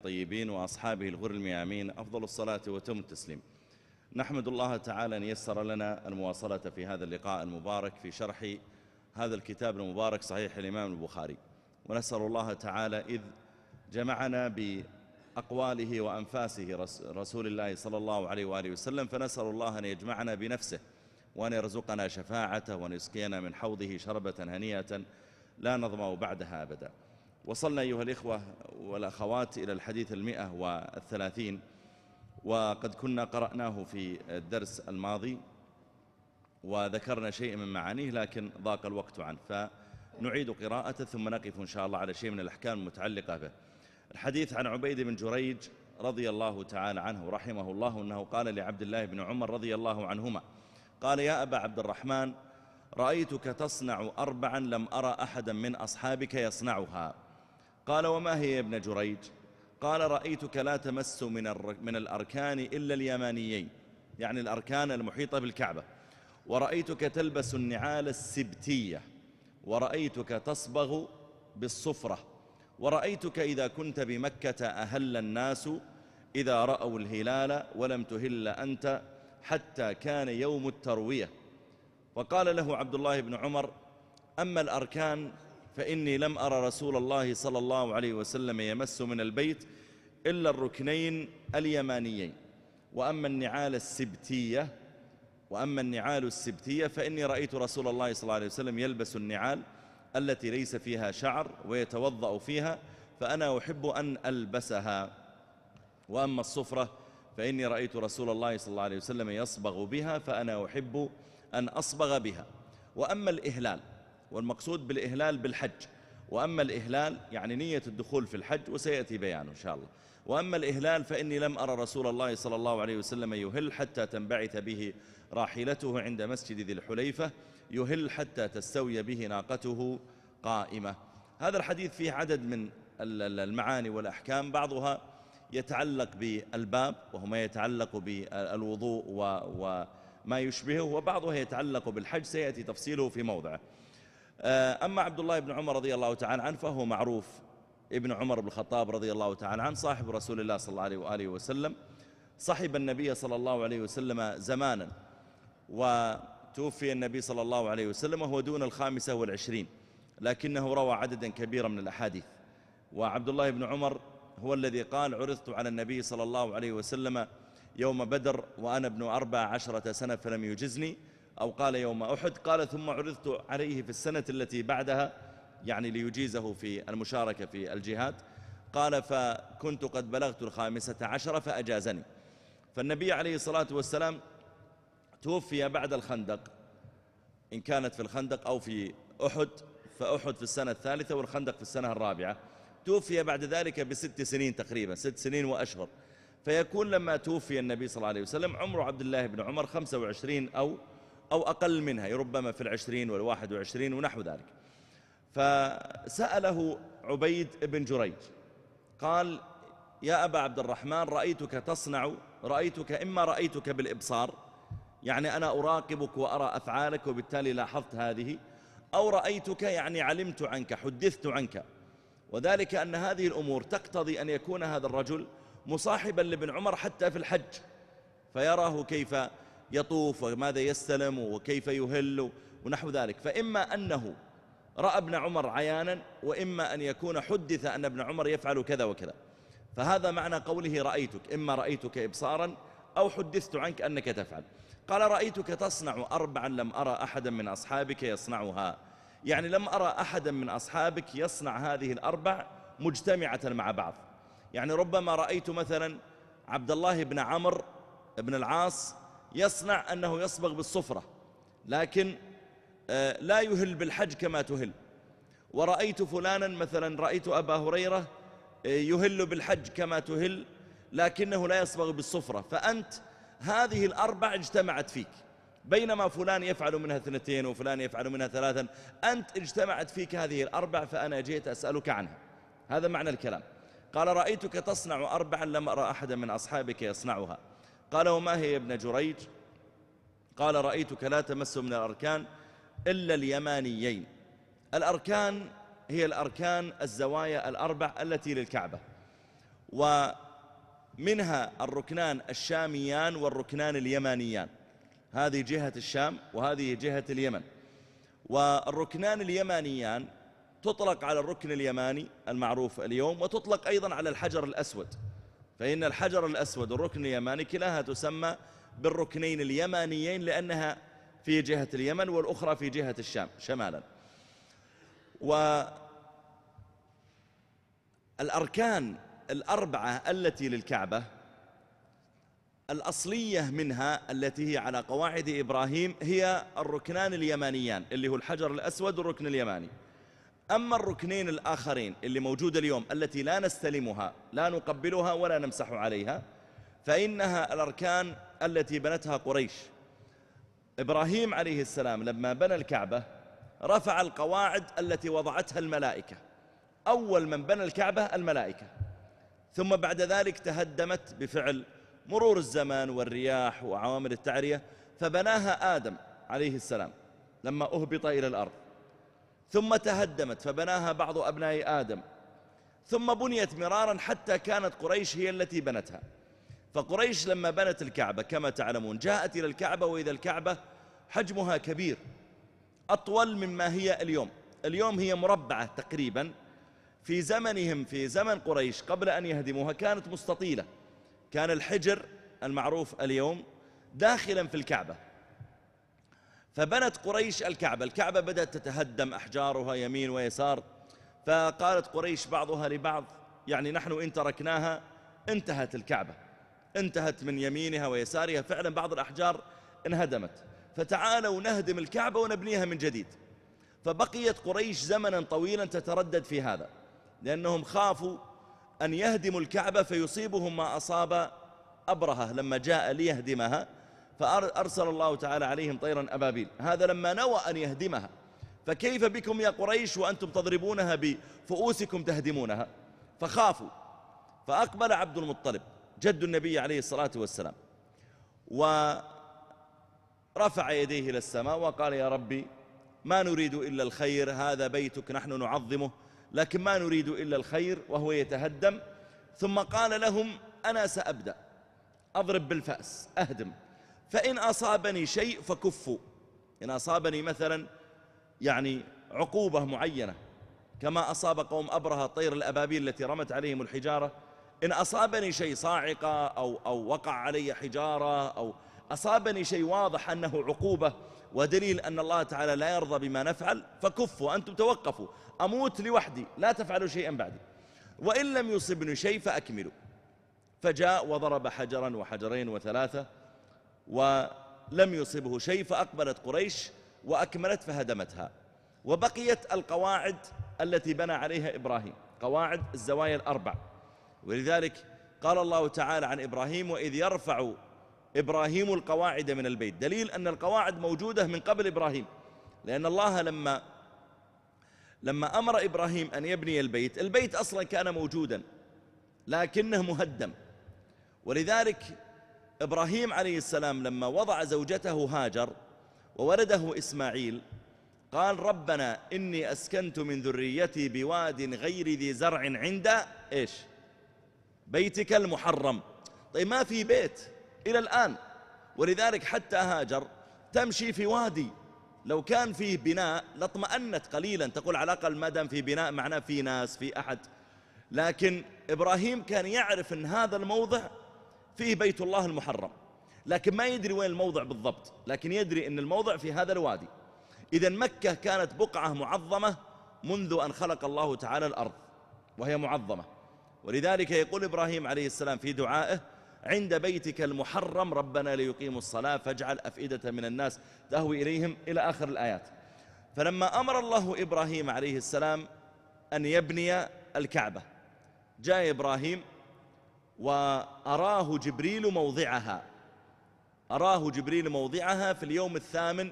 طيبين وأصحابه الغر الميامين أفضل الصلاة وتم التسليم نحمد الله تعالى أن يسر لنا المواصلة في هذا اللقاء المبارك في شرح هذا الكتاب المبارك صحيح الإمام البخاري ونسأل الله تعالى إذ جمعنا بأقواله وأنفاسه رسول الله صلى الله عليه وآله وسلم فنسأل الله أن يجمعنا بنفسه وأن يرزقنا شفاعته وأن يسقينا من حوضه شربة هنيئة لا نظمأ بعدها أبداً وصلنا أيها الإخوة والأخوات إلى الحديث المئة والثلاثين وقد كنا قرأناه في الدرس الماضي وذكرنا شيء من معانيه لكن ضاق الوقت عنه فنعيد قراءته ثم نقف إن شاء الله على شيء من الأحكام المتعلقة به الحديث عن عبيد بن جريج رضي الله تعالى عنه رحمه الله أنه قال لعبد الله بن عمر رضي الله عنهما قال يا أبا عبد الرحمن رأيتك تصنع أربعا لم أرى أحدا من أصحابك يصنعها قال وما هي يا ابن جريج قال رأيتك لا تمس من, من الأركان إلا اليمانيين يعني الأركان المحيطة بالكعبة ورأيتك تلبس النعال السبتية ورأيتك تصبغ بالصفرة ورأيتك إذا كنت بمكة أهل الناس إذا رأوا الهلال ولم تهل أنت حتى كان يوم التروية وقال له عبد الله بن عمر أما الأركان فإني لم أرى رسول الله صلى الله عليه وسلم يمس من البيت إلا الركنين اليمانيين وأما النعال السبتية وأما النعال السبتية فإني رأيت رسول الله صلى الله عليه وسلم يلبس النعال التي ليس فيها شعر ويتوضأ فيها فأنا أحب أن ألبسها وأما الصفرة فإني رأيت رسول الله صلى الله عليه وسلم يصبغ بها فأنا أحب أن أصبغ بها وأما الإهلال والمقصود بالإهلال بالحج وأما الإهلال يعني نية الدخول في الحج وسيأتي بيانه إن شاء الله وأما الإهلال فإني لم أرى رسول الله صلى الله عليه وسلم يهل حتى تنبعث به راحلته عند مسجد ذي الحليفة يهل حتى تستوي به ناقته قائمة هذا الحديث فيه عدد من المعاني والأحكام بعضها يتعلق بالباب وهو ما يتعلق بالوضوء وما يشبهه وبعضها يتعلق بالحج سيأتي تفصيله في موضعه آه، أما عبد الله بن عمر رضي الله تعالى عنه فهو معروف ابن عمر بن الخطاب رضي الله تعالى عنه صاحب رسول الله صلى الله عليه وآله وسلم صحب النبي صلى الله عليه وسلم زمانا وتوفي النبي صلى الله عليه وسلم وهو دون الخامسة والعشرين لكنه روى عددا كبيرا من الأحاديث وعبد الله بن عمر هو الذي قال عرضت على النبي صلى الله عليه وسلم يوم بدر وأنا ابن أربع عشرة سنة فلم يجزني أو قال يوم أحد قال ثم عرضت عليه في السنة التي بعدها يعني ليجيزه في المشاركة في الجهاد قال فكنت قد بلغت الخامسة عشر فأجازني فالنبي عليه الصلاة والسلام توفي بعد الخندق إن كانت في الخندق أو في أحد فأحد في السنة الثالثة والخندق في السنة الرابعة توفي بعد ذلك بست سنين تقريبا ست سنين وأشهر فيكون لما توفي النبي صلى الله عليه وسلم عمر عبد الله بن عمر 25 أو أو أقل منها ربما في العشرين والواحد وعشرين ونحو ذلك فسأله عبيد بن جريج قال يا أبا عبد الرحمن رأيتك تصنع رأيتك إما رأيتك بالإبصار يعني أنا أراقبك وأرى أفعالك وبالتالي لاحظت هذه أو رأيتك يعني علمت عنك حدثت عنك وذلك أن هذه الأمور تقتضي أن يكون هذا الرجل مصاحبا لابن عمر حتى في الحج فيراه كيف يطوف وماذا يستلم وكيف يهل ونحو ذلك فإما أنه رأى ابن عمر عيانا وإما أن يكون حدث أن ابن عمر يفعل كذا وكذا فهذا معنى قوله رأيتك إما رأيتك إبصارا أو حدثت عنك أنك تفعل قال رأيتك تصنع أربعا لم أرى أحدا من أصحابك يصنعها يعني لم أرى أحدا من أصحابك يصنع هذه الأربع مجتمعة مع بعض يعني ربما رأيت مثلا عبد الله بن عمرو بن العاص يصنع أنه يصبغ بالصفرة لكن آه، لا يهل بالحج كما تهل ورأيت فلانا مثلا رأيت أبا هريرة آه، يهل بالحج كما تهل لكنه لا يصبغ بالصفرة فأنت هذه الأربع اجتمعت فيك بينما فلان يفعل منها اثنتين وفلان يفعل منها ثلاثا أنت اجتمعت فيك هذه الأربع فأنا جئت أسألك عنها هذا معنى الكلام قال رأيتك تصنع أربعا لم أرى أحدا من أصحابك يصنعها قال وما هي يا ابن جريج قال رأيتك لا تمس من الأركان إلا اليمانيين الأركان هي الأركان الزوايا الأربع التي للكعبة ومنها الركنان الشاميان والركنان اليمانيان هذه جهة الشام وهذه جهة اليمن والركنان اليمانيان تطلق على الركن اليماني المعروف اليوم وتطلق أيضا على الحجر الأسود فإن الحجر الأسود الركن اليماني كلاها تسمى بالركنين اليمانيين لأنها في جهة اليمن والأخرى في جهة الشام شمالا والأركان الأربعة التي للكعبة الأصلية منها التي هي على قواعد إبراهيم هي الركنان اليمانيان اللي هو الحجر الأسود والركن اليماني أما الركنين الآخرين اللي موجودة اليوم التي لا نستلمها لا نقبلها ولا نمسح عليها فإنها الأركان التي بنتها قريش إبراهيم عليه السلام لما بنى الكعبة رفع القواعد التي وضعتها الملائكة أول من بنى الكعبة الملائكة ثم بعد ذلك تهدمت بفعل مرور الزمان والرياح وعوامل التعرية فبناها آدم عليه السلام لما أهبط إلى الأرض ثم تهدمت فبناها بعض أبناء آدم ثم بنيت مرارا حتى كانت قريش هي التي بنتها فقريش لما بنت الكعبة كما تعلمون جاءت إلى الكعبة وإذا الكعبة حجمها كبير أطول مما هي اليوم اليوم هي مربعة تقريبا في زمنهم في زمن قريش قبل أن يهدموها كانت مستطيلة كان الحجر المعروف اليوم داخلا في الكعبة فبنت قريش الكعبة الكعبة بدأت تتهدم أحجارها يمين ويسار فقالت قريش بعضها لبعض يعني نحن إن تركناها انتهت الكعبة انتهت من يمينها ويسارها فعلا بعض الأحجار انهدمت فتعالوا نهدم الكعبة ونبنيها من جديد فبقيت قريش زمنا طويلا تتردد في هذا لأنهم خافوا أن يهدموا الكعبة فيصيبهم ما أصاب أبرهة لما جاء ليهدمها فأرسل الله تعالى عليهم طيرا أبابيل هذا لما نوى أن يهدمها فكيف بكم يا قريش وأنتم تضربونها بفؤوسكم تهدمونها فخافوا فأقبل عبد المطلب جد النبي عليه الصلاة والسلام ورفع يديه إلى السماء وقال يا ربي ما نريد إلا الخير هذا بيتك نحن نعظمه لكن ما نريد إلا الخير وهو يتهدم ثم قال لهم أنا سأبدأ أضرب بالفأس أهدم فإن أصابني شيء فكفوا إن أصابني مثلا يعني عقوبة معينة كما أصاب قوم أبرهة طير الأبابيل التي رمت عليهم الحجارة إن أصابني شيء صاعقة أو, أو وقع علي حجارة أو أصابني شيء واضح أنه عقوبة ودليل أن الله تعالى لا يرضى بما نفعل فكفوا أنتم توقفوا أموت لوحدي لا تفعلوا شيئا بعدي وإن لم يصبني شيء فأكملوا فجاء وضرب حجرا وحجرين وثلاثة ولم يصبه شيء فأقبلت قريش وأكملت فهدمتها وبقيت القواعد التي بنى عليها إبراهيم قواعد الزوايا الأربع ولذلك قال الله تعالى عن إبراهيم وإذ يرفع إبراهيم القواعد من البيت دليل أن القواعد موجودة من قبل إبراهيم لأن الله لما لما أمر إبراهيم أن يبني البيت البيت أصلا كان موجودا لكنه مهدم ولذلك إبراهيم عليه السلام لما وضع زوجته هاجر وولده إسماعيل قال ربنا إني أسكنت من ذريتي بواد غير ذي زرع عند إيش بيتك المحرم طيب ما في بيت إلى الآن ولذلك حتى هاجر تمشي في وادي لو كان فيه بناء لاطمأنت قليلا تقول على الأقل ما دام في بناء معناه في ناس في أحد لكن إبراهيم كان يعرف أن هذا الموضع فيه بيت الله المحرم لكن ما يدري وين الموضع بالضبط لكن يدري أن الموضع في هذا الوادي إذا مكة كانت بقعة معظمة منذ أن خلق الله تعالى الأرض وهي معظمة ولذلك يقول إبراهيم عليه السلام في دعائه عند بيتك المحرم ربنا ليقيموا الصلاة فاجعل أفئدة من الناس تهوي إليهم إلى آخر الآيات فلما أمر الله إبراهيم عليه السلام أن يبني الكعبة جاء إبراهيم وأراه جبريل موضعها أراه جبريل موضعها في اليوم الثامن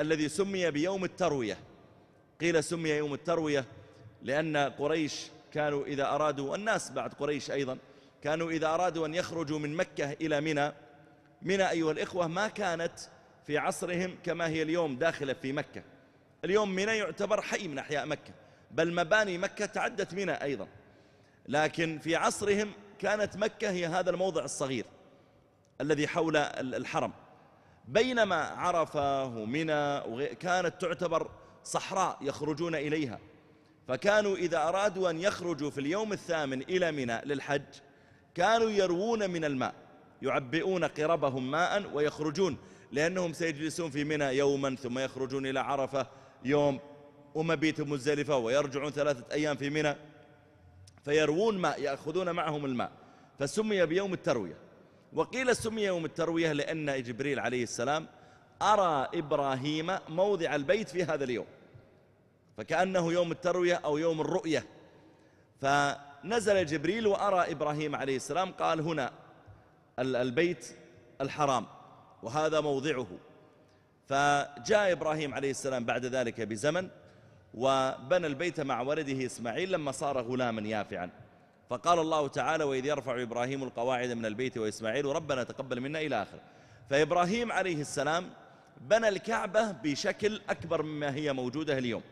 الذي سمي بيوم التروية قيل سمي يوم التروية لأن قريش كانوا إذا أرادوا الناس بعد قريش أيضا كانوا إذا أرادوا أن يخرجوا من مكة إلى منى منى أيها الإخوة ما كانت في عصرهم كما هي اليوم داخلة في مكة اليوم منى يعتبر حي من أحياء مكة بل مباني مكة تعدت منى أيضا لكن في عصرهم كانت مكة هي هذا الموضع الصغير الذي حول الحرم بينما عرفة ومنى كانت تعتبر صحراء يخرجون إليها فكانوا إذا أرادوا أن يخرجوا في اليوم الثامن إلى منى للحج كانوا يروون من الماء يعبئون قربهم ماء ويخرجون لأنهم سيجلسون في منى يوما ثم يخرجون إلى عرفة يوم ومبيت مزدلفة ويرجعون ثلاثة أيام في منى فيروون ماء يأخذون معهم الماء فسمي بيوم التروية وقيل سمي يوم التروية لأن جبريل عليه السلام أرى إبراهيم موضع البيت في هذا اليوم فكأنه يوم التروية أو يوم الرؤية فنزل جبريل وأرى إبراهيم عليه السلام قال هنا البيت الحرام وهذا موضعه فجاء إبراهيم عليه السلام بعد ذلك بزمن وبنى البيت مع ولده إسماعيل لما صار غلاما يافعا فقال الله تعالى وإذ يرفع إبراهيم القواعد من البيت وإسماعيل ربنا تقبل منا إلى آخر فإبراهيم عليه السلام بنى الكعبة بشكل أكبر مما هي موجودة اليوم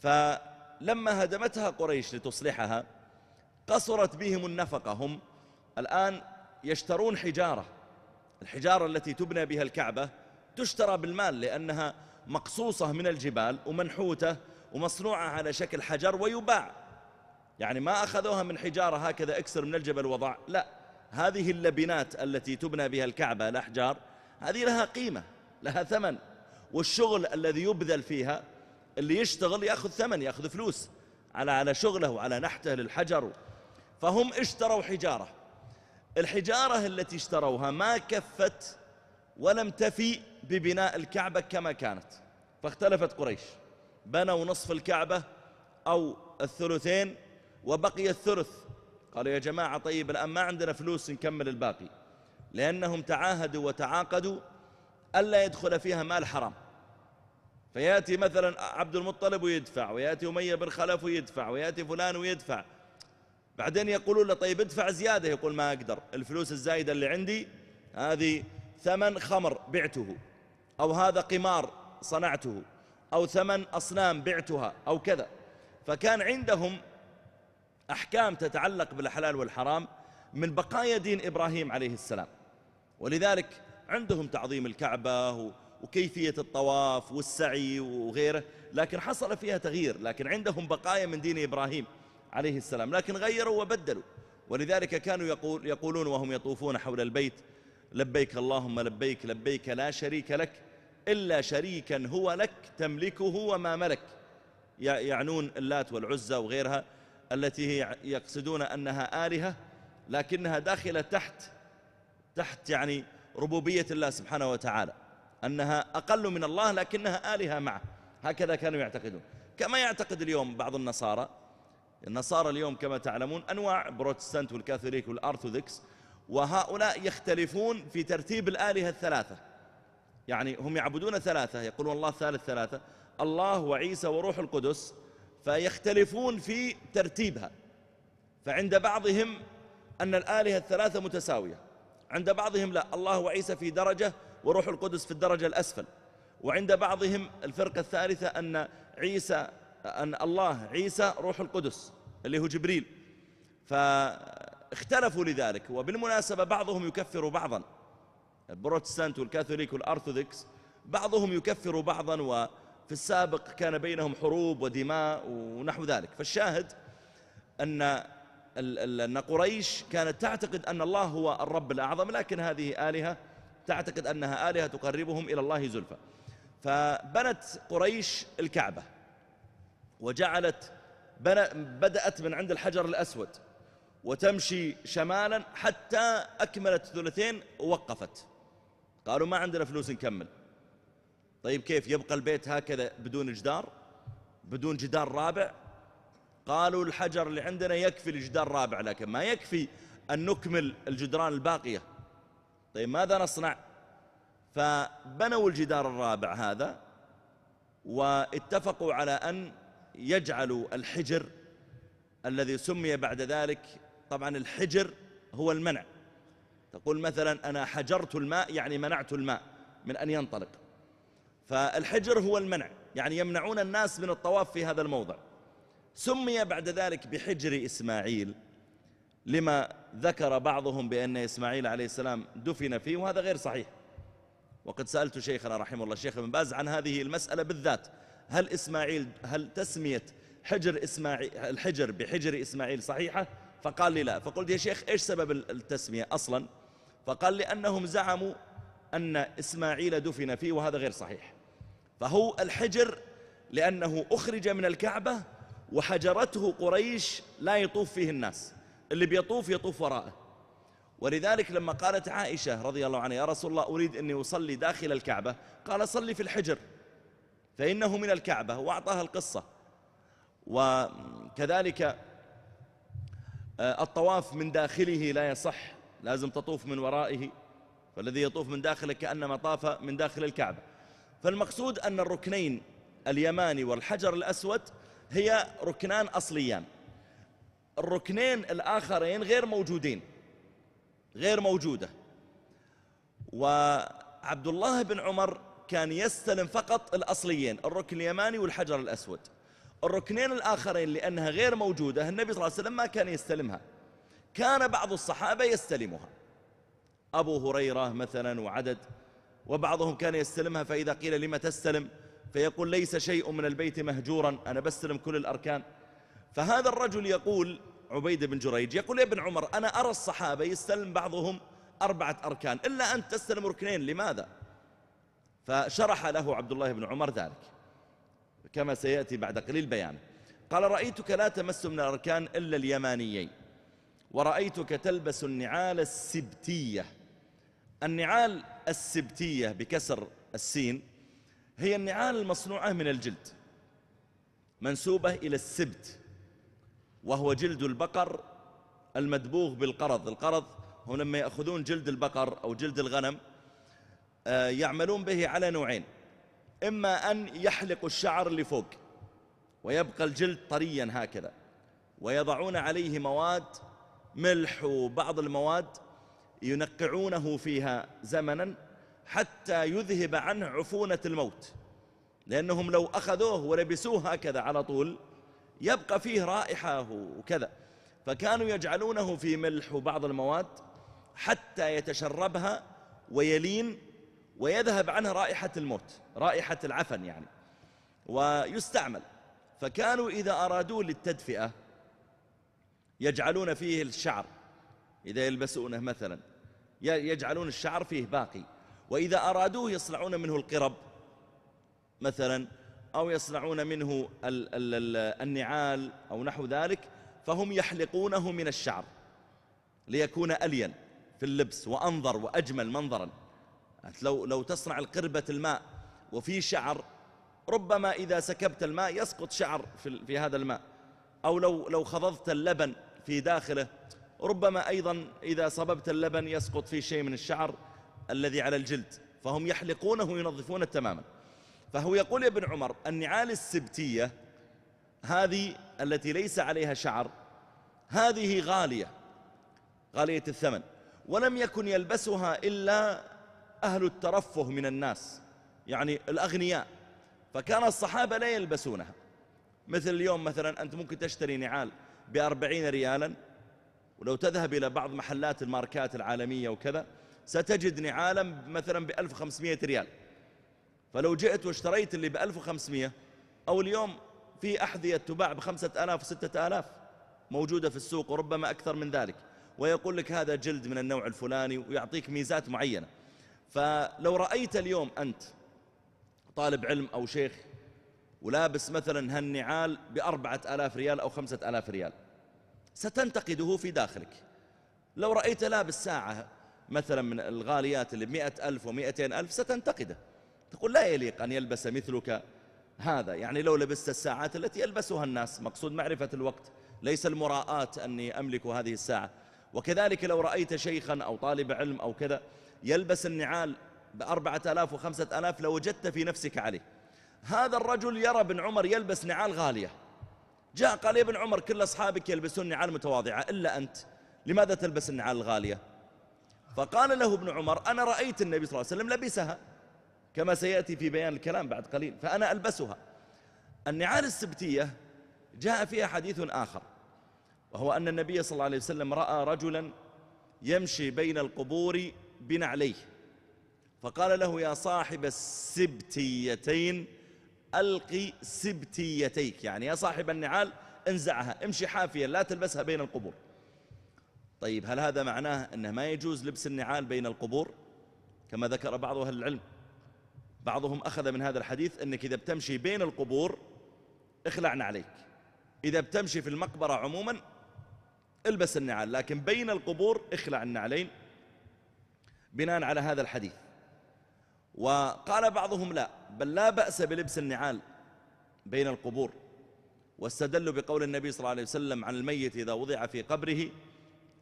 فلما هدمتها قريش لتصلحها قصرت بهم النفقة هم الآن يشترون حجارة الحجارة التي تبنى بها الكعبة تشترى بالمال لأنها مقصوصة من الجبال ومنحوتة ومصنوعة على شكل حجر ويباع يعني ما أخذوها من حجارة هكذا اكسر من الجبل وضع لا هذه اللبنات التي تبنى بها الكعبة الأحجار هذه لها قيمة لها ثمن والشغل الذي يبذل فيها اللي يشتغل يأخذ ثمن يأخذ فلوس على على شغله وعلى نحته للحجر فهم اشتروا حجارة الحجارة التي اشتروها ما كفت ولم تفي ببناء الكعبة كما كانت فاختلفت قريش بنوا نصف الكعبة أو الثلثين وبقي الثلث قالوا يا جماعة طيب الآن ما عندنا فلوس نكمل الباقي لأنهم تعاهدوا وتعاقدوا ألا يدخل فيها مال حرام فيأتي مثلا عبد المطلب ويدفع ويأتي أمية بن خلف ويدفع ويأتي فلان ويدفع بعدين يقولون له طيب ادفع زيادة يقول ما أقدر الفلوس الزايدة اللي عندي هذه ثمن خمر بعته أو هذا قمار صنعته أو ثمن أصنام بعتها أو كذا فكان عندهم أحكام تتعلق بالحلال والحرام من بقايا دين إبراهيم عليه السلام ولذلك عندهم تعظيم الكعبة وكيفية الطواف والسعي وغيره لكن حصل فيها تغيير لكن عندهم بقايا من دين إبراهيم عليه السلام لكن غيروا وبدلوا ولذلك كانوا يقول يقولون وهم يطوفون حول البيت لبيك اللهم لبيك لبيك لا شريك لك إلا شريكا هو لك تملكه وما ملك يعنون اللات والعزة وغيرها التي يقصدون أنها آلهة لكنها داخلة تحت تحت يعني ربوبية الله سبحانه وتعالى أنها أقل من الله لكنها آلهة معه هكذا كانوا يعتقدون كما يعتقد اليوم بعض النصارى النصارى اليوم كما تعلمون أنواع بروتستانت والكاثوليك والأرثوذكس وهؤلاء يختلفون في ترتيب الآلهة الثلاثة يعني هم يعبدون ثلاثة يقولون الله ثالث ثلاثة الله وعيسى وروح القدس فيختلفون في ترتيبها فعند بعضهم أن الآلهة الثلاثة متساوية عند بعضهم لا الله وعيسى في درجة وروح القدس في الدرجة الأسفل وعند بعضهم الفرقة الثالثة أن عيسى أن الله عيسى روح القدس اللي هو جبريل فاختلفوا لذلك وبالمناسبة بعضهم يكفر بعضا البروتستانت والكاثوليك والأرثوذكس بعضهم يكفر بعضا وفي السابق كان بينهم حروب ودماء ونحو ذلك فالشاهد أن أن قريش كانت تعتقد أن الله هو الرب الأعظم لكن هذه آلهة تعتقد أنها آلهة تقربهم إلى الله زلفى فبنت قريش الكعبة وجعلت بدأت من عند الحجر الأسود وتمشي شمالا حتى أكملت ثلثين ووقفت قالوا ما عندنا فلوس نكمل طيب كيف يبقى البيت هكذا بدون جدار بدون جدار رابع قالوا الحجر اللي عندنا يكفي الجدار رابع لكن ما يكفي أن نكمل الجدران الباقية طيب ماذا نصنع فبنوا الجدار الرابع هذا واتفقوا على أن يجعلوا الحجر الذي سمي بعد ذلك طبعا الحجر هو المنع تقول مثلا أنا حجرت الماء يعني منعت الماء من أن ينطلق فالحجر هو المنع يعني يمنعون الناس من الطواف في هذا الموضع سمي بعد ذلك بحجر إسماعيل لما ذكر بعضهم بأن إسماعيل عليه السلام دفن فيه وهذا غير صحيح وقد سألت شيخنا رحمه الله الشيخ ابن باز عن هذه المسألة بالذات هل إسماعيل هل تسمية حجر إسماعيل الحجر بحجر إسماعيل صحيحة فقال لي لا فقلت يا شيخ إيش سبب التسمية أصلا فقال لأنهم زعموا أن إسماعيل دفن فيه وهذا غير صحيح فهو الحجر لأنه أخرج من الكعبة وحجرته قريش لا يطوف فيه الناس اللي بيطوف يطوف وراءه ولذلك لما قالت عائشة رضي الله عنها يا رسول الله أريد أني أصلي داخل الكعبة قال صلي في الحجر فإنه من الكعبة وأعطاها القصة وكذلك آه، الطواف من داخله لا يصح لازم تطوف من ورائه فالذي يطوف من داخله كأنما طاف من داخل الكعبة فالمقصود أن الركنين اليماني والحجر الأسود هي ركنان أصليان الركنين الآخرين غير موجودين غير موجودة وعبد الله بن عمر كان يستلم فقط الأصليين الركن اليماني والحجر الأسود الركنين الآخرين لأنها غير موجودة النبي صلى الله عليه وسلم ما كان يستلمها كان بعض الصحابة يستلمها أبو هريرة مثلا وعدد وبعضهم كان يستلمها فإذا قيل لما تستلم فيقول ليس شيء من البيت مهجورا أنا بستلم كل الأركان فهذا الرجل يقول عبيد بن جريج يقول يا ابن عمر أنا أرى الصحابة يستلم بعضهم أربعة أركان إلا أنت تستلم ركنين لماذا فشرح له عبد الله بن عمر ذلك كما سيأتي بعد قليل بيانه قال رأيتك لا تمس من الأركان إلا اليمانيين ورأيتك تلبس النعال السبتية النعال السبتية بكسر السين هي النعال المصنوعة من الجلد منسوبة إلى السبت وهو جلد البقر المدبوغ بالقرض القرض هم لما يأخذون جلد البقر أو جلد الغنم آه، يعملون به على نوعين إما أن يحلق الشعر لفوق ويبقى الجلد طريا هكذا ويضعون عليه مواد ملح وبعض المواد ينقعونه فيها زمنا حتى يذهب عنه عفونة الموت لأنهم لو أخذوه ولبسوه هكذا على طول يبقى فيه رائحة وكذا فكانوا يجعلونه في ملح وبعض المواد حتى يتشربها ويلين ويذهب عنه رائحة الموت رائحة العفن يعني ويستعمل فكانوا إذا أرادوا للتدفئة يجعلون فيه الشعر إذا يلبسونه مثلا يجعلون الشعر فيه باقي وإذا أرادوه يصنعون منه القرب مثلا أو يصنعون منه النعال أو نحو ذلك فهم يحلقونه من الشعر ليكون ألين في اللبس وأنظر وأجمل منظرا لو, لو تصنع القربة الماء وفي شعر ربما إذا سكبت الماء يسقط شعر في, في هذا الماء أو لو, لو خضضت اللبن في داخله ربما أيضا إذا صببت اللبن يسقط فيه شيء من الشعر الذي على الجلد فهم يحلقونه وينظفونه تماما فهو يقول يا ابن عمر النعال السبتية هذه التي ليس عليها شعر هذه غالية غالية الثمن ولم يكن يلبسها إلا أهل الترفه من الناس يعني الأغنياء فكان الصحابة لا يلبسونها مثل اليوم مثلا أنت ممكن تشتري نعال بأربعين ريالا ولو تذهب إلى بعض محلات الماركات العالمية وكذا ستجد نعالا مثلا بألف وخمسمائة ريال فلو جئت واشتريت اللي بألف وخمسمائة أو اليوم في أحذية تباع بخمسة آلاف وستة آلاف موجودة في السوق وربما أكثر من ذلك ويقول لك هذا جلد من النوع الفلاني ويعطيك ميزات معينة فلو رأيت اليوم أنت طالب علم أو شيخ ولابس مثلا هالنعال بأربعة آلاف ريال أو خمسة آلاف ريال ستنتقده في داخلك لو رأيت لابس ساعة مثلا من الغاليات اللي بمئة ألف ومئتين ألف ستنتقده تقول لا يليق أن يلبس مثلك هذا يعني لو لبست الساعات التي يلبسها الناس مقصود معرفة الوقت ليس المراءات أني أملك هذه الساعة وكذلك لو رأيت شيخا أو طالب علم أو كذا يلبس النعال بأربعة آلاف وخمسة آلاف لوجدت في نفسك عليه هذا الرجل يرى بن عمر يلبس نعال غالية جاء قال يا ابن عمر كل أصحابك يلبسون نعال متواضعة إلا أنت لماذا تلبس النعال الغالية فقال له ابن عمر أنا رأيت النبي صلى الله عليه وسلم لبسها كما سيأتي في بيان الكلام بعد قليل فأنا ألبسها النعال السبتية جاء فيها حديث آخر وهو أن النبي صلى الله عليه وسلم رأى رجلا يمشي بين القبور بنعليه فقال له يا صاحب السبتيتين ألقي سبتيتيك يعني يا صاحب النعال انزعها امشي حافيا لا تلبسها بين القبور طيب هل هذا معناه أنه ما يجوز لبس النعال بين القبور كما ذكر بعض أهل العلم بعضهم أخذ من هذا الحديث أنك إذا بتمشي بين القبور اخلعنا عليك إذا بتمشي في المقبرة عموما البس النعال لكن بين القبور اخلع النعلين بناء على هذا الحديث وقال بعضهم لا بل لا بأس بلبس النعال بين القبور واستدلوا بقول النبي صلى الله عليه وسلم عن الميت إذا وضع في قبره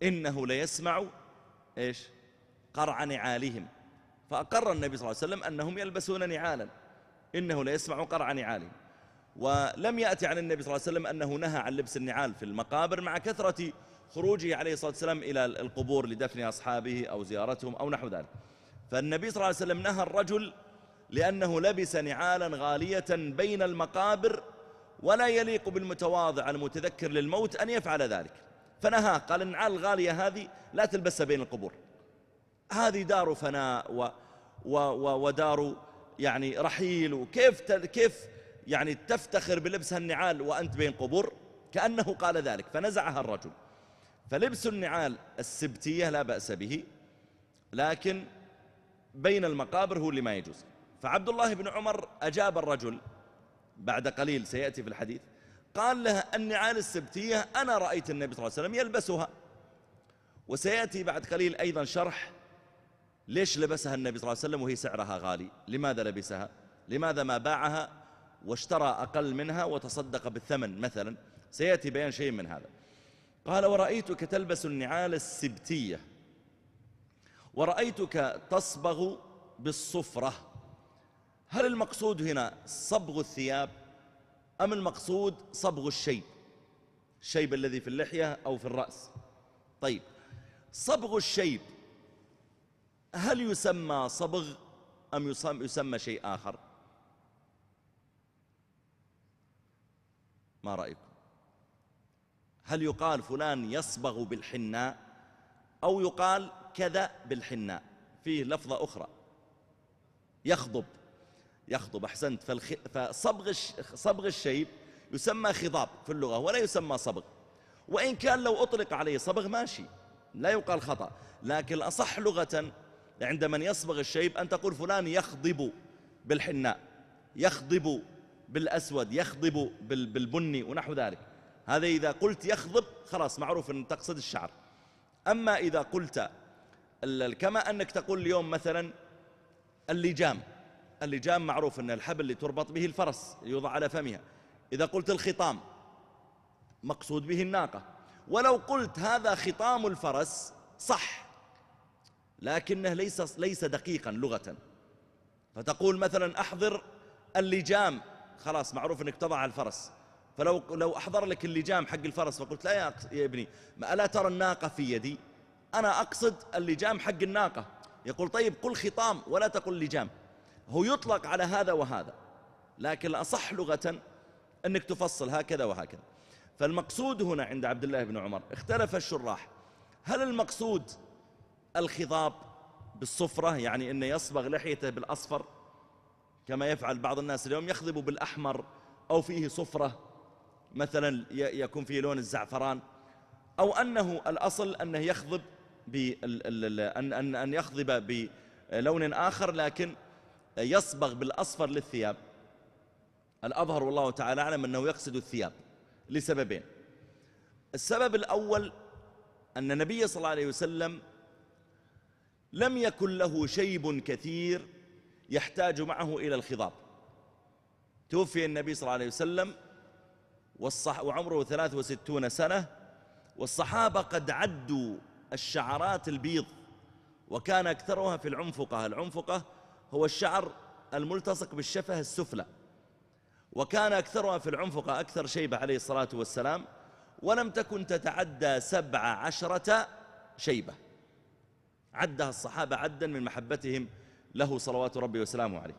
إنه ليسمع إيش قرع نعالهم فأقر النبي صلى الله عليه وسلم أنهم يلبسون نعالا إنه ليسمع قرع نعالهم ولم يأتي عن النبي صلى الله عليه وسلم أنه نهى عن لبس النعال في المقابر مع كثرة خروجه عليه الصلاة والسلام إلى القبور لدفن أصحابه أو زيارتهم أو نحو ذلك فالنبي صلى الله عليه وسلم نهى الرجل لأنه لبس نعالا غالية بين المقابر ولا يليق بالمتواضع المتذكر للموت أن يفعل ذلك فنهاه قال النعال الغالية هذه لا تلبسها بين القبور هذه دار فناء و و و ودار يعني رحيل وكيف كيف يعني تفتخر بلبس النعال وأنت بين قبور كأنه قال ذلك فنزعها الرجل فلبس النعال السبتية لا بأس به لكن بين المقابر هو اللي ما يجوز فعبد الله بن عمر أجاب الرجل بعد قليل سيأتي في الحديث قال له النعال السبتية أنا رأيت النبي صلى الله عليه وسلم يلبسها وسيأتي بعد قليل أيضا شرح ليش لبسها النبي صلى الله عليه وسلم وهي سعرها غالي لماذا لبسها لماذا ما باعها واشترى أقل منها وتصدق بالثمن مثلا سيأتي بيان شيء من هذا قال ورأيتك تلبس النعال السبتية ورأيتك تصبغ بالصفرة هل المقصود هنا صبغ الثياب أم المقصود صبغ الشيب الشيب الذي في اللحية أو في الرأس طيب صبغ الشيب هل يسمى صبغ أم يسمى, يسمى شيء آخر ما رأيكم هل يقال فلان يصبغ بالحناء أو يقال كذا بالحناء فيه لفظة أخرى يخضب يخضب أحسنت فالخ... فصبغ الش... صبغ الشيب يسمى خضاب في اللغة ولا يسمى صبغ وإن كان لو أطلق عليه صبغ ماشي لا يقال خطأ لكن الأصح لغة عند من يصبغ الشيب أن تقول فلان يخضب بالحناء يخضب بالأسود يخضب بالبني ونحو ذلك هذا إذا قلت يخضب خلاص معروف أن تقصد الشعر أما إذا قلت كما أنك تقول اليوم مثلا اللجام اللجام معروف أن الحبل اللي تربط به الفرس يوضع على فمها إذا قلت الخطام مقصود به الناقة ولو قلت هذا خطام الفرس صح لكنه ليس, ليس دقيقا لغة فتقول مثلا أحضر اللجام خلاص معروف أنك تضع الفرس فلو لو أحضر لك اللجام حق الفرس فقلت لا يا ابني ما ألا ترى الناقة في يدي أنا أقصد اللجام حق الناقة يقول طيب قل خطام ولا تقل لجام هو يطلق على هذا وهذا لكن الأصح لغة أنك تفصل هكذا وهكذا فالمقصود هنا عند عبد الله بن عمر اختلف الشراح هل المقصود الخضاب بالصفرة يعني أنه يصبغ لحيته بالأصفر كما يفعل بعض الناس اليوم يخضب بالأحمر أو فيه صفرة مثلا يكون فيه لون الزعفران أو أنه الأصل أنه يخضب أن أن يخضب بلون آخر لكن يصبغ بالأصفر للثياب الأظهر والله تعالى أعلم أنه يقصد الثياب لسببين السبب الأول أن النبي صلى الله عليه وسلم لم يكن له شيب كثير يحتاج معه إلى الخضاب توفي النبي صلى الله عليه وسلم وعمره وعمره 63 سنة والصحابة قد عدوا الشعرات البيض وكان أكثرها في العنفقة العنفقة هو الشعر الملتصق بالشفه السفلى وكان أكثرها في العنفقة أكثر شيبة عليه الصلاة والسلام ولم تكن تتعدى سبع عشرة شيبة عدها الصحابة عدا من محبتهم له صلوات ربي وسلامه عليه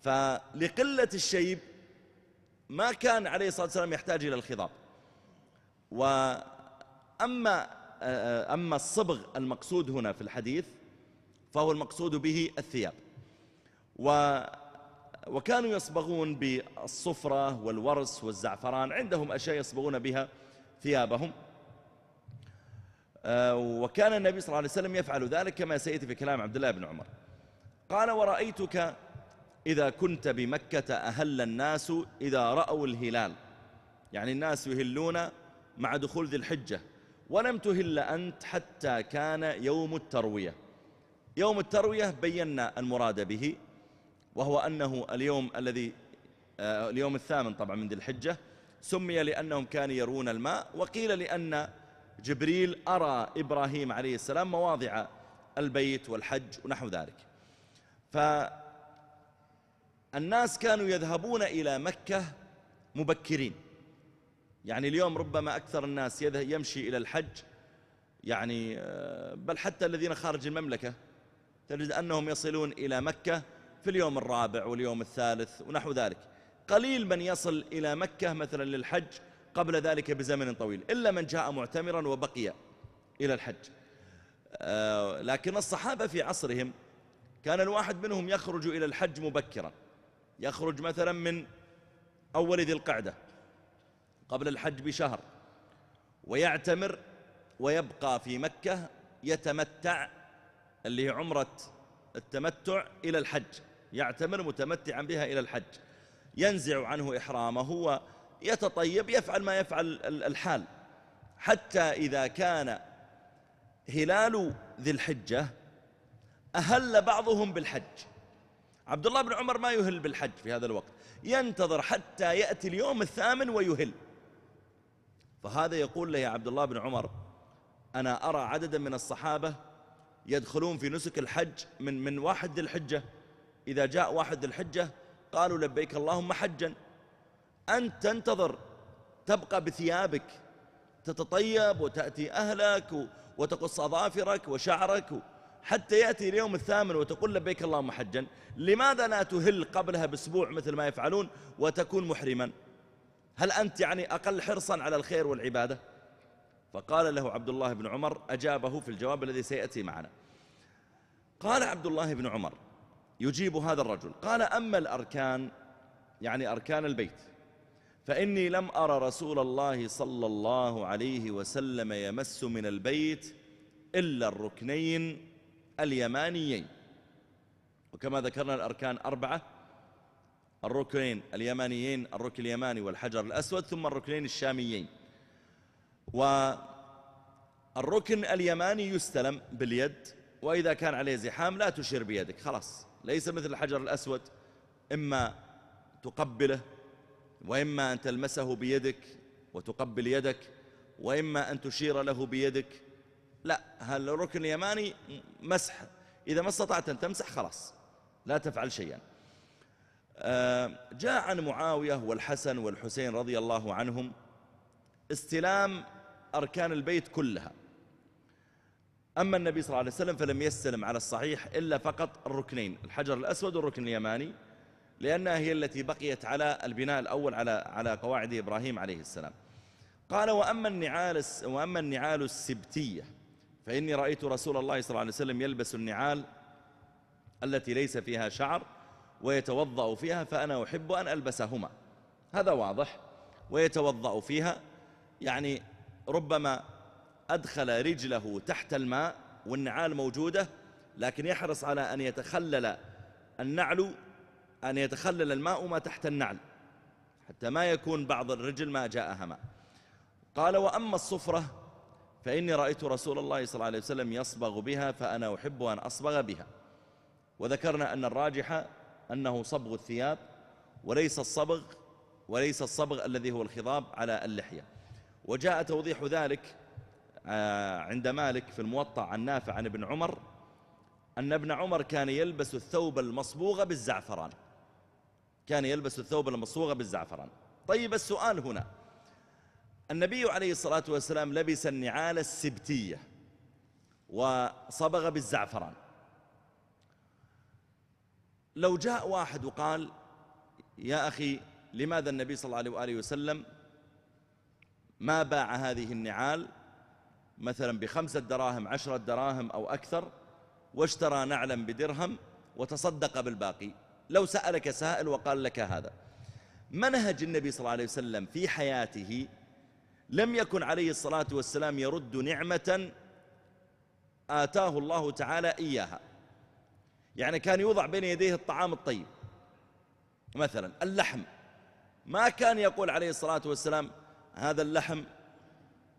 فلقلة الشيب ما كان عليه الصلاة والسلام يحتاج إلى الخضاب وأما أما الصبغ المقصود هنا في الحديث فهو المقصود به الثياب و وكانوا يصبغون بالصفرة والورس والزعفران عندهم أشياء يصبغون بها ثيابهم آه، وكان النبي صلى الله عليه وسلم يفعل ذلك كما سيأتي في كلام عبد الله بن عمر قال ورأيتك إذا كنت بمكة أهل الناس إذا رأوا الهلال يعني الناس يهلون مع دخول ذي الحجة ولم تهل أنت حتى كان يوم التروية يوم التروية بينا المراد به وهو أنه اليوم الذي آه، اليوم الثامن طبعا من ذي الحجة سمي لأنهم كانوا يرون الماء وقيل لأن جبريل أرى إبراهيم عليه السلام مواضع البيت والحج ونحو ذلك فالناس كانوا يذهبون إلى مكة مبكرين يعني اليوم ربما أكثر الناس يمشي إلى الحج يعني آه، بل حتى الذين خارج المملكة تجد أنهم يصلون إلى مكة في اليوم الرابع واليوم الثالث ونحو ذلك قليل من يصل إلى مكة مثلا للحج قبل ذلك بزمن طويل إلا من جاء معتمرا وبقي إلى الحج آه، لكن الصحابة في عصرهم كان الواحد منهم يخرج إلى الحج مبكرا يخرج مثلا من أول ذي القعدة قبل الحج بشهر ويعتمر ويبقى في مكة يتمتع اللي هي عمرة التمتع إلى الحج يعتمر متمتعا بها إلى الحج ينزع عنه إحرامه ويتطيب يفعل ما يفعل الحال حتى إذا كان هلال ذي الحجة أهل بعضهم بالحج عبد الله بن عمر ما يهل بالحج في هذا الوقت ينتظر حتى يأتي اليوم الثامن ويهل فهذا يقول له يا عبد الله بن عمر أنا أرى عددا من الصحابة يدخلون في نسك الحج من من واحد ذي الحجة إذا جاء واحد ذي الحجة قالوا لبيك اللهم حجا أنت تنتظر تبقى بثيابك تتطيب وتأتي أهلك وتقص أظافرك وشعرك حتى يأتي اليوم الثامن وتقول لبيك اللهم حجا لماذا لا تهل قبلها باسبوع مثل ما يفعلون وتكون محرما هل أنت يعني أقل حرصا على الخير والعبادة فقال له عبد الله بن عمر أجابه في الجواب الذي سيأتي معنا قال عبد الله بن عمر يجيب هذا الرجل قال أما الأركان يعني أركان البيت فإني لم أرى رسول الله صلى الله عليه وسلم يمس من البيت إلا الركنين اليمانيين وكما ذكرنا الأركان أربعة الركنين اليمانيين الركن اليماني والحجر الأسود ثم الركنين الشاميين والركن اليماني يستلم باليد وإذا كان عليه زحام لا تشير بيدك خلاص ليس مثل الحجر الأسود إما تقبله وإما أن تلمسه بيدك وتقبل يدك وإما أن تشير له بيدك لا الركن اليماني مسح إذا ما استطعت أن تمسح خلاص لا تفعل شيئا آه، جاء عن معاوية والحسن والحسين رضي الله عنهم استلام أركان البيت كلها أما النبي صلى الله عليه وسلم فلم يستلم على الصحيح إلا فقط الركنين الحجر الأسود والركن اليماني لأنها هي التي بقيت على البناء الأول على على قواعد إبراهيم عليه السلام قال وأما النعال وأما النعال السبتية فإني رأيت رسول الله صلى الله عليه وسلم يلبس النعال التي ليس فيها شعر ويتوضأ فيها فأنا أحب أن ألبسهما هذا واضح ويتوضأ فيها يعني ربما أدخل رجله تحت الماء والنعال موجودة لكن يحرص على أن يتخلل النعل أن يتخلل الماء ما تحت النعل حتى ما يكون بعض الرجل ما جاءها ماء قال وأما الصفرة فإني رأيت رسول الله صلى الله عليه وسلم يصبغ بها فأنا أحب أن أصبغ بها وذكرنا أن الراجحة أنه صبغ الثياب وليس الصبغ وليس الصبغ الذي هو الخضاب على اللحية وجاء توضيح ذلك آه، عند مالك في الموطع عن نافع عن ابن عمر أن ابن عمر كان يلبس الثوب المصبوغ بالزعفران كان يلبس الثوب المصبوغ بالزعفران طيب السؤال هنا النبي عليه الصلاة والسلام لبس النعال السبتية وصبغ بالزعفران لو جاء واحد وقال يا أخي لماذا النبي صلى الله عليه وسلم ما باع هذه النعال مثلا بخمسة دراهم عشرة دراهم أو أكثر واشترى نعلا بدرهم وتصدق بالباقي لو سألك سائل وقال لك هذا منهج النبي صلى الله عليه وسلم في حياته لم يكن عليه الصلاة والسلام يرد نعمة آتاه الله تعالى إياها يعني كان يوضع بين يديه الطعام الطيب مثلا اللحم ما كان يقول عليه الصلاة والسلام هذا اللحم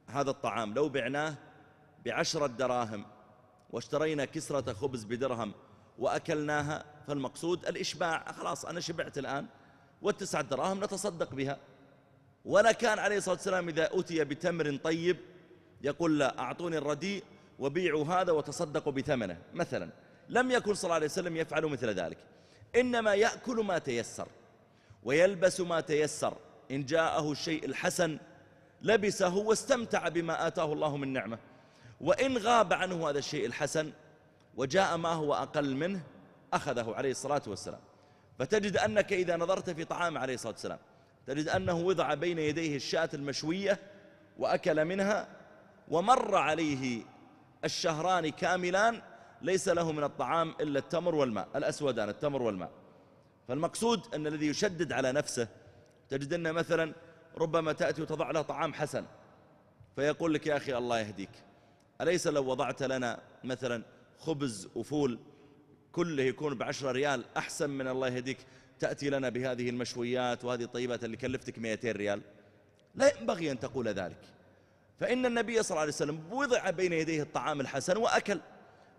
هذا الطعام لو بعناه بعشرة دراهم واشترينا كسرة خبز بدرهم وأكلناها فالمقصود الإشباع خلاص أنا شبعت الآن والتسعة دراهم نتصدق بها ولا كان عليه الصلاة والسلام إذا أتي بتمر طيب يقول لا أعطوني الرديء وبيعوا هذا وتصدقوا بثمنه مثلا لم يكن صلى الله عليه وسلم يفعل مثل ذلك إنما يأكل ما تيسر ويلبس ما تيسر إن جاءه الشيء الحسن لبسه واستمتع بما آتاه الله من نعمة وإن غاب عنه هذا الشيء الحسن وجاء ما هو أقل منه أخذه عليه الصلاة والسلام فتجد أنك إذا نظرت في طعام عليه الصلاة والسلام تجد أنه وضع بين يديه الشاة المشوية وأكل منها ومر عليه الشهران كاملان ليس له من الطعام إلا التمر والماء الأسودان التمر والماء فالمقصود أن الذي يشدد على نفسه تجد أنه مثلا ربما تأتي وتضع له طعام حسن فيقول لك يا أخي الله يهديك أليس لو وضعت لنا مثلا خبز وفول كله يكون بعشرة ريال أحسن من الله يهديك تأتي لنا بهذه المشويات وهذه الطيبات اللي كلفتك 200 ريال لا ينبغي أن تقول ذلك فإن النبي صلى الله عليه وسلم وضع بين يديه الطعام الحسن وأكل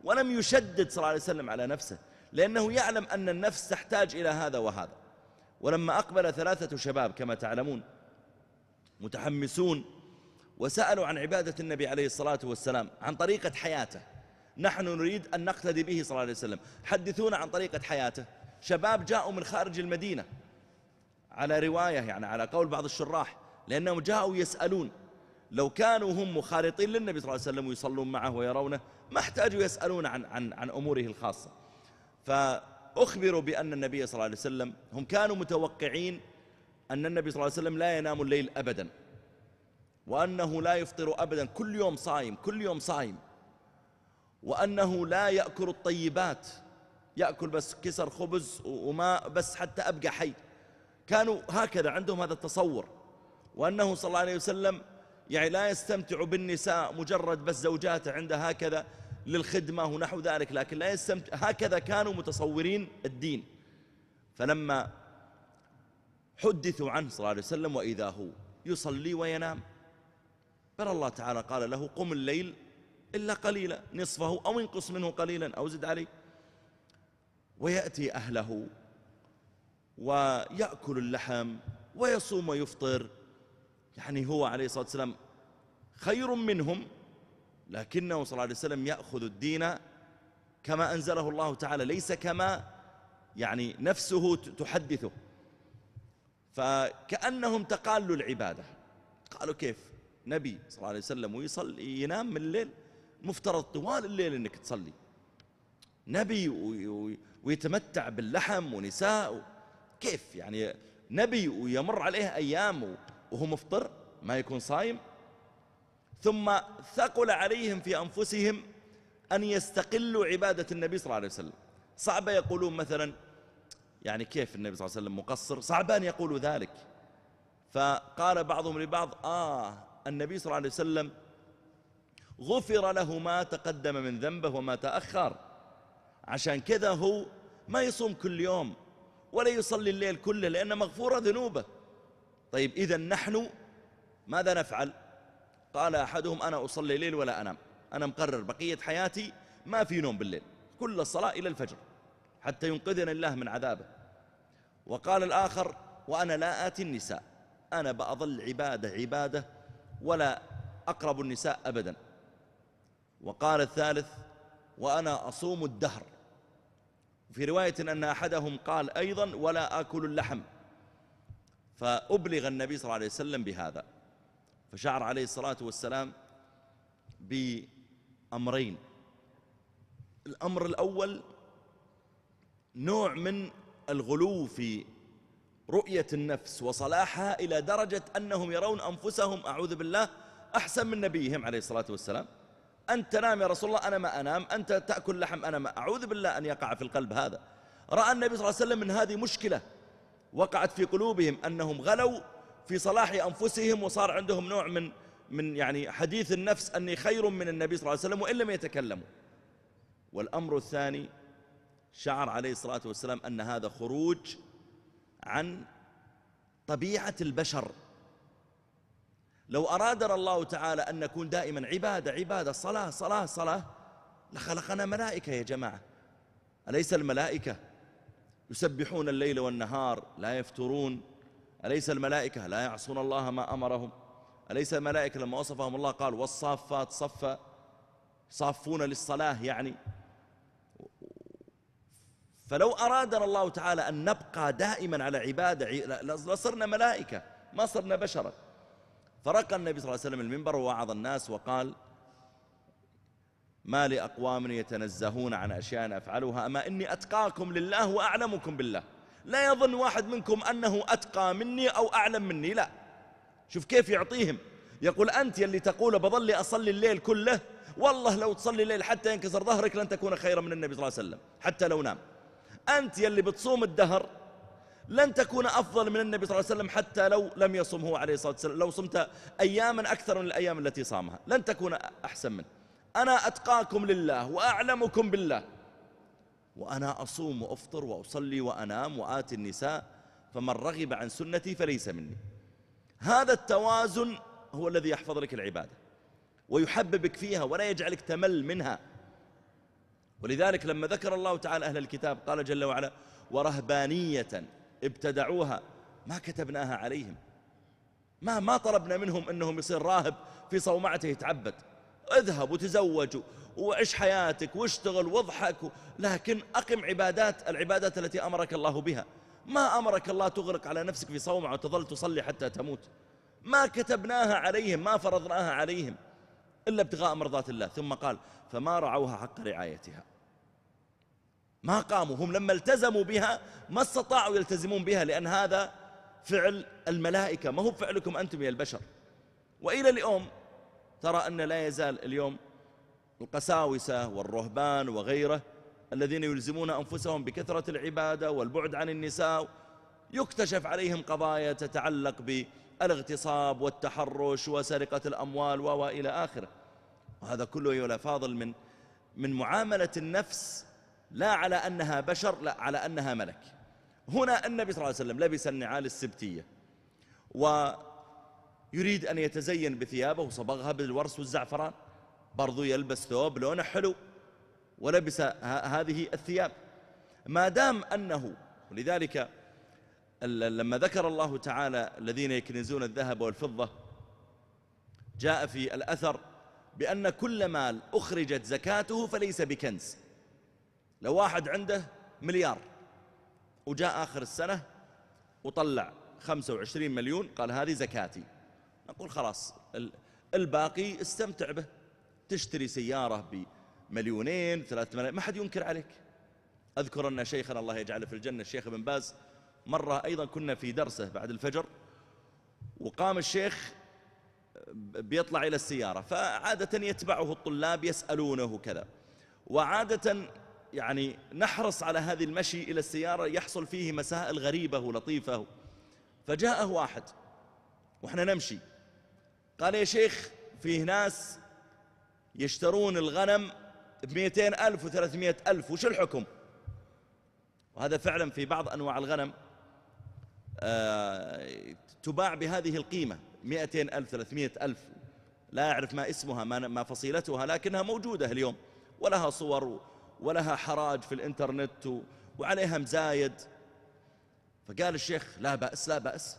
ولم يشدد صلى الله عليه وسلم على نفسه لأنه يعلم أن النفس تحتاج إلى هذا وهذا ولما أقبل ثلاثة شباب كما تعلمون متحمسون وسألوا عن عبادة النبي عليه الصلاة والسلام عن طريقة حياته نحن نريد أن نقتدي به صلى الله عليه وسلم حدثونا عن طريقة حياته شباب جاءوا من خارج المدينة على رواية يعني على قول بعض الشراح لأنهم جاءوا يسألون لو كانوا هم مخالطين للنبي صلى الله عليه وسلم ويصلون معه ويرونه ما احتاجوا يسألون عن, عن, عن أموره الخاصة فأخبروا بأن النبي صلى الله عليه وسلم هم كانوا متوقعين أن النبي صلى الله عليه وسلم لا ينام الليل أبدا وأنه لا يفطر أبدا كل يوم صايم كل يوم صايم وأنه لا يأكل الطيبات يأكل بس كسر خبز وماء بس حتى أبقى حي كانوا هكذا عندهم هذا التصور وأنه صلى الله عليه وسلم يعني لا يستمتع بالنساء مجرد بس زوجاته عنده هكذا للخدمة ونحو ذلك لكن لا يستمتع هكذا كانوا متصورين الدين فلما حدثوا عنه صلى الله عليه وسلم وإذا هو يصلي وينام بل الله تعالى قال له قم الليل إلا قليلا نصفه أو انقص منه قليلا أو زد عليه ويأتي أهله ويأكل اللحم ويصوم ويفطر يعني هو عليه الصلاة والسلام خير منهم لكنه صلى الله عليه وسلم يأخذ الدين كما أنزله الله تعالى ليس كما يعني نفسه تحدثه فكأنهم تقالوا العبادة قالوا كيف نبي صلى الله عليه وسلم ويصلي ينام من الليل مفترض طوال الليل انك تصلي نبي ويتمتع باللحم ونساء كيف يعني نبي ويمر عليه أيام وهو مفطر ما يكون صايم ثم ثقل عليهم في أنفسهم أن يستقلوا عبادة النبي صلى الله عليه وسلم صعب يقولون مثلا يعني كيف النبي صلى الله عليه وسلم مقصر صعب أن يقولوا ذلك فقال بعضهم لبعض آه النبي صلى الله عليه وسلم غفر له ما تقدم من ذنبه وما تأخر عشان كذا هو ما يصوم كل يوم ولا يصلي الليل كله لأنه مغفورة ذنوبه طيب إذا نحن ماذا نفعل قال أحدهم أنا أصلي ليل ولا أنام أنا مقرر بقية حياتي ما في نوم بالليل كل الصلاة إلى الفجر حتى ينقذنا الله من عذابه وقال الآخر وأنا لا آتي النساء أنا بأظل عبادة عبادة ولا أقرب النساء أبدا وقال الثالث وأنا أصوم الدهر في رواية أن أحدهم قال أيضا ولا آكل اللحم فأبلغ النبي صلى الله عليه وسلم بهذا فشعر عليه الصلاة والسلام بأمرين الأمر الأول نوع من الغلو في رؤية النفس وصلاحها إلى درجة أنهم يرون أنفسهم أعوذ بالله أحسن من نبيهم عليه الصلاة والسلام أنت تنام يا رسول الله أنا ما أنام أنت تأكل لحم أنا ما أعوذ بالله أن يقع في القلب هذا رأى النبي صلى الله عليه وسلم أن هذه مشكلة وقعت في قلوبهم أنهم غلوا في صلاح أنفسهم وصار عندهم نوع من من يعني حديث النفس أني خير من النبي صلى الله عليه وسلم وإن لم يتكلموا والأمر الثاني شعر عليه الصلاة والسلام أن هذا خروج عن طبيعة البشر لو أرادنا الله تعالى أن نكون دائما عبادة عبادة صلاة صلاة صلاة لخلقنا ملائكة يا جماعة أليس الملائكة يسبحون الليل والنهار لا يفترون أليس الملائكة لا يعصون الله ما أمرهم أليس الملائكة لما وصفهم الله قال والصافات صفا صافون للصلاة يعني فلو أرادنا الله تعالى أن نبقى دائما على عبادة لصرنا ملائكة ما صرنا بشرا فرق النبي صلى الله عليه وسلم المنبر ووعظ الناس وقال ما لأقوام يتنزهون عن أشياء أفعلها أما إني أتقاكم لله وأعلمكم بالله لا يظن واحد منكم أنه أتقى مني أو أعلم مني لا شوف كيف يعطيهم يقول أنت يلي تقول بظل أصلي الليل كله والله لو تصلي الليل حتى ينكسر ظهرك لن تكون خيرا من النبي صلى الله عليه وسلم حتى لو نام أنت يلي بتصوم الدهر لن تكون أفضل من النبي صلى الله عليه وسلم حتى لو لم يصم هو عليه الصلاة والسلام لو صمت أياما أكثر من الأيام التي صامها لن تكون أحسن منه أنا أتقاكم لله وأعلمكم بالله وأنا أصوم وأفطر وأصلي وأنام وآتي النساء فمن رغب عن سنتي فليس مني هذا التوازن هو الذي يحفظ لك العبادة ويحببك فيها ولا يجعلك تمل منها ولذلك لما ذكر الله تعالى أهل الكتاب قال جل وعلا ورهبانية ابتدعوها ما كتبناها عليهم ما ما طلبنا منهم أنهم يصير راهب في صومعته يتعبد اذهب وتزوج وعش حياتك واشتغل واضحك لكن أقم عبادات العبادات التي أمرك الله بها ما أمرك الله تغرق على نفسك في صومعة وتظل تصلي حتى تموت ما كتبناها عليهم ما فرضناها عليهم إلا ابتغاء مرضات الله ثم قال فما رعوها حق رعايتها ما قاموا هم لما التزموا بها ما استطاعوا يلتزمون بها لأن هذا فعل الملائكة ما هو فعلكم أنتم يا البشر وإلى اليوم ترى أن لا يزال اليوم القساوسة والرهبان وغيره الذين يلزمون أنفسهم بكثرة العبادة والبعد عن النساء يكتشف عليهم قضايا تتعلق بالاغتصاب والتحرش وسرقة الأموال وإلى آخره وهذا كله يولى فاضل من من معاملة النفس لا على أنها بشر لا على أنها ملك هنا النبي صلى الله عليه وسلم لبس النعال السبتية و يريد أن يتزين بثيابه وصبغها بالورس والزعفران برضو يلبس ثوب لونه حلو ولبس هذه الثياب ما دام أنه ولذلك لما ذكر الله تعالى الذين يكنزون الذهب والفضة جاء في الأثر بأن كل مال أخرجت زكاته فليس بكنز لو واحد عنده مليار وجاء آخر السنة وطلع 25 مليون قال هذه زكاتي نقول خلاص الباقي استمتع به تشتري سيارة بمليونين ثلاثة ملايين ما حد ينكر عليك أذكر أن شيخنا الله يجعله في الجنة الشيخ ابن باز مرة أيضا كنا في درسه بعد الفجر وقام الشيخ بيطلع إلى السيارة فعادة يتبعه الطلاب يسألونه كذا وعادة يعني نحرص على هذه المشي إلى السيارة يحصل فيه مسائل غريبة ولطيفة فجاءه واحد وإحنا نمشي قال يا شيخ فيه ناس يشترون الغنم بمئتين ألف وثلاثمائة ألف وش الحكم وهذا فعلا في بعض أنواع الغنم آه تباع بهذه القيمة مئتين ألف ثلاثمائة ألف لا أعرف ما اسمها ما فصيلتها لكنها موجودة اليوم ولها صور ولها حراج في الإنترنت وعليها مزايد فقال الشيخ لا بأس لا بأس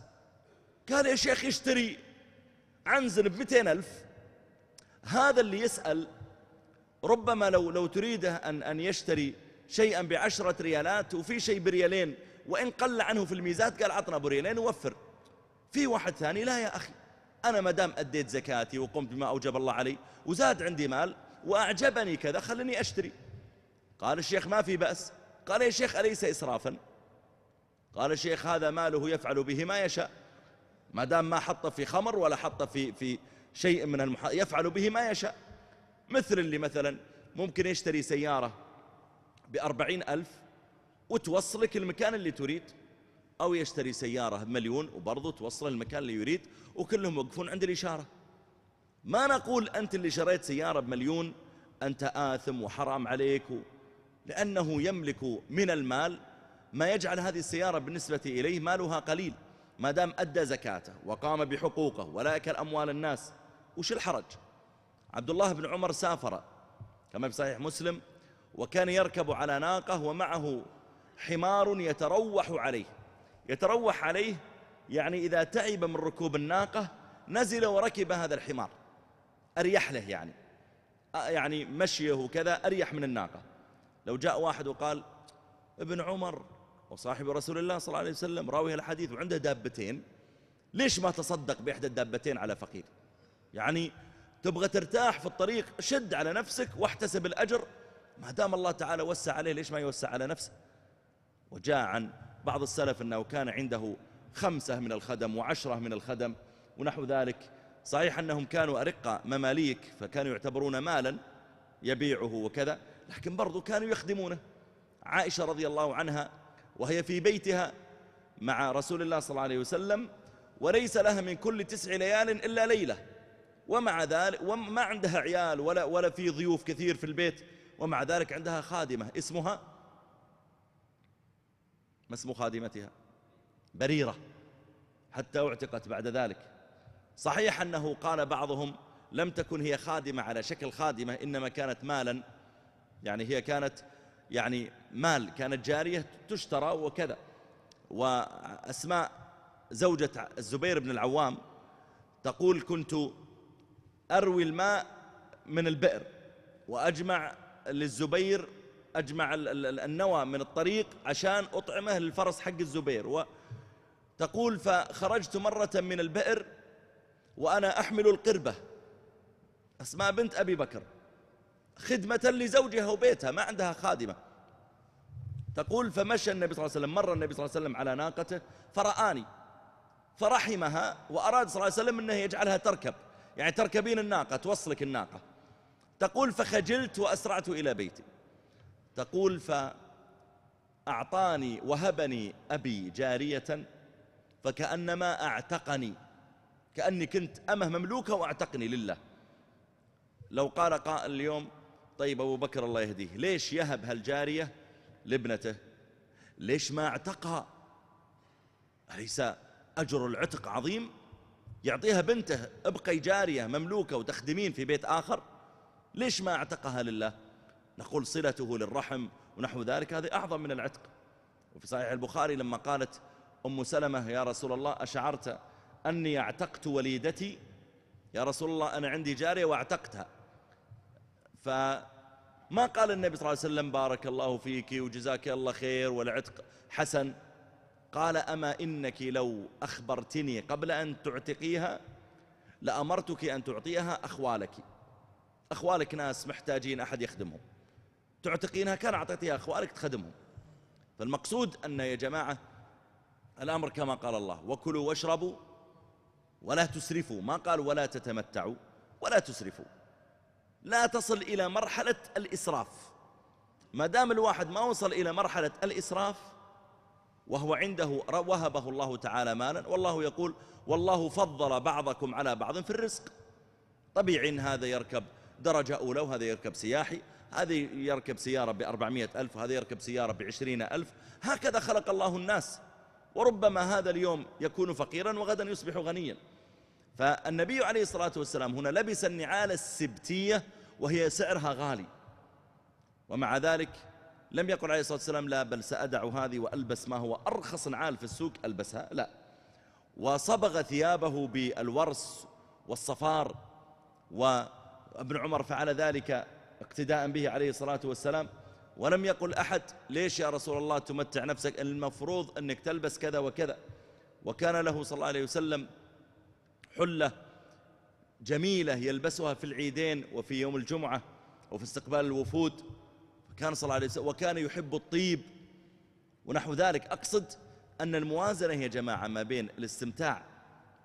قال يا شيخ اشتري عنزن ب 200000 هذا اللي يسأل ربما لو لو تريده أن, أن يشتري شيئا بعشرة ريالات وفي شيء بريالين وإن قل عنه في الميزات قال عطنا بريالين ووفر في واحد ثاني لا يا أخي أنا ما دام أديت زكاتي وقمت بما أوجب الله علي وزاد عندي مال وأعجبني كذا خلني أشتري قال الشيخ ما في بأس قال يا شيخ أليس إسرافا قال الشيخ هذا ماله يفعل به ما يشاء ما دام ما حط في خمر ولا حط في في شيء من المح... يفعل به ما يشاء مثل اللي مثلا ممكن يشتري سيارة بأربعين ألف وتوصلك المكان اللي تريد أو يشتري سيارة بمليون وبرضه توصل المكان اللي يريد وكلهم يوقفون عند الإشارة ما نقول أنت اللي شريت سيارة بمليون أنت آثم وحرام عليك لأنه يملك من المال ما يجعل هذه السيارة بالنسبة إليه مالها قليل ما دام أدى زكاته وقام بحقوقه ولا أكل أموال الناس وش الحرج عبد الله بن عمر سافر كما في صحيح مسلم وكان يركب على ناقة ومعه حمار يتروح عليه يتروح عليه يعني إذا تعب من ركوب الناقة نزل وركب هذا الحمار أريح له يعني يعني مشيه وكذا أريح من الناقة لو جاء واحد وقال ابن عمر وصاحب رسول الله صلى الله عليه وسلم راوي الحديث وعنده دابتين ليش ما تصدق بإحدى الدابتين على فقير يعني تبغى ترتاح في الطريق شد على نفسك واحتسب الأجر ما دام الله تعالى وسع عليه ليش ما يوسع على نفسه وجاء عن بعض السلف أنه كان عنده خمسة من الخدم وعشرة من الخدم ونحو ذلك صحيح أنهم كانوا أرقة مماليك فكانوا يعتبرون مالا يبيعه وكذا لكن برضو كانوا يخدمونه عائشة رضي الله عنها وهي في بيتها مع رسول الله صلى الله عليه وسلم وليس لها من كل تسع ليال إلا ليلة ومع ذلك وما عندها عيال ولا, ولا في ضيوف كثير في البيت ومع ذلك عندها خادمة اسمها ما اسم خادمتها بريرة حتى اعتقت بعد ذلك صحيح أنه قال بعضهم لم تكن هي خادمة على شكل خادمة إنما كانت مالا يعني هي كانت يعني مال كانت جارية تشترى وكذا وأسماء زوجة الزبير بن العوام تقول كنت أروي الماء من البئر وأجمع للزبير أجمع النوى من الطريق عشان أطعمه للفرس حق الزبير وتقول فخرجت مرة من البئر وأنا أحمل القربة أسماء بنت أبي بكر خدمة لزوجها وبيتها ما عندها خادمة تقول فمشى النبي صلى الله عليه وسلم مر النبي صلى الله عليه وسلم على ناقته فرآني فرحمها وأراد صلى الله عليه وسلم أنه يجعلها تركب يعني تركبين الناقة توصلك الناقة تقول فخجلت وأسرعت إلى بيتي تقول فأعطاني وهبني أبي جارية فكأنما أعتقني كأني كنت أمه مملوكة وأعتقني لله لو قال قائل اليوم طيب أبو بكر الله يهديه ليش يهب هالجارية لابنته ليش ما اعتقها أليس أجر العتق عظيم يعطيها بنته ابقي جارية مملوكة وتخدمين في بيت آخر ليش ما اعتقها لله نقول صلته للرحم ونحو ذلك هذه أعظم من العتق وفي صحيح البخاري لما قالت أم سلمة يا رسول الله أشعرت أني اعتقت وليدتي يا رسول الله أنا عندي جارية واعتقتها فما قال النبي صلى الله عليه وسلم بارك الله فيك وجزاك الله خير والعتق حسن قال أما إنك لو أخبرتني قبل أن تعتقيها لأمرتك أن تعطيها أخوالك أخوالك ناس محتاجين أحد يخدمهم تعتقينها كان أعطيتها أخوالك تخدمهم فالمقصود أن يا جماعة الأمر كما قال الله وكلوا واشربوا ولا تسرفوا ما قال ولا تتمتعوا ولا تسرفوا لا تصل إلى مرحلة الإسراف ما دام الواحد ما وصل إلى مرحلة الإسراف وهو عنده وهبه الله تعالى مالا والله يقول والله فضل بعضكم على بعض في الرزق طبيعي إن هذا يركب درجة أولى وهذا يركب سياحي هذا يركب سيارة بأربعمائة ألف وهذا يركب سيارة بعشرين ألف هكذا خلق الله الناس وربما هذا اليوم يكون فقيرا وغدا يصبح غنيا فالنبي عليه الصلاة والسلام هنا لبس النعال السبتية وهي سعرها غالي ومع ذلك لم يقل عليه الصلاة والسلام لا بل سأدع هذه وألبس ما هو أرخص نعال في السوق ألبسها لا وصبغ ثيابه بالورس والصفار وابن عمر فعل ذلك اقتداء به عليه الصلاة والسلام ولم يقل أحد ليش يا رسول الله تمتع نفسك المفروض أنك تلبس كذا وكذا وكان له صلى الله عليه وسلم حلة جميلة يلبسها في العيدين وفي يوم الجمعة وفي استقبال الوفود كان صلى الله عليه وسلم وكان يحب الطيب ونحو ذلك أقصد أن الموازنة هي جماعة ما بين الاستمتاع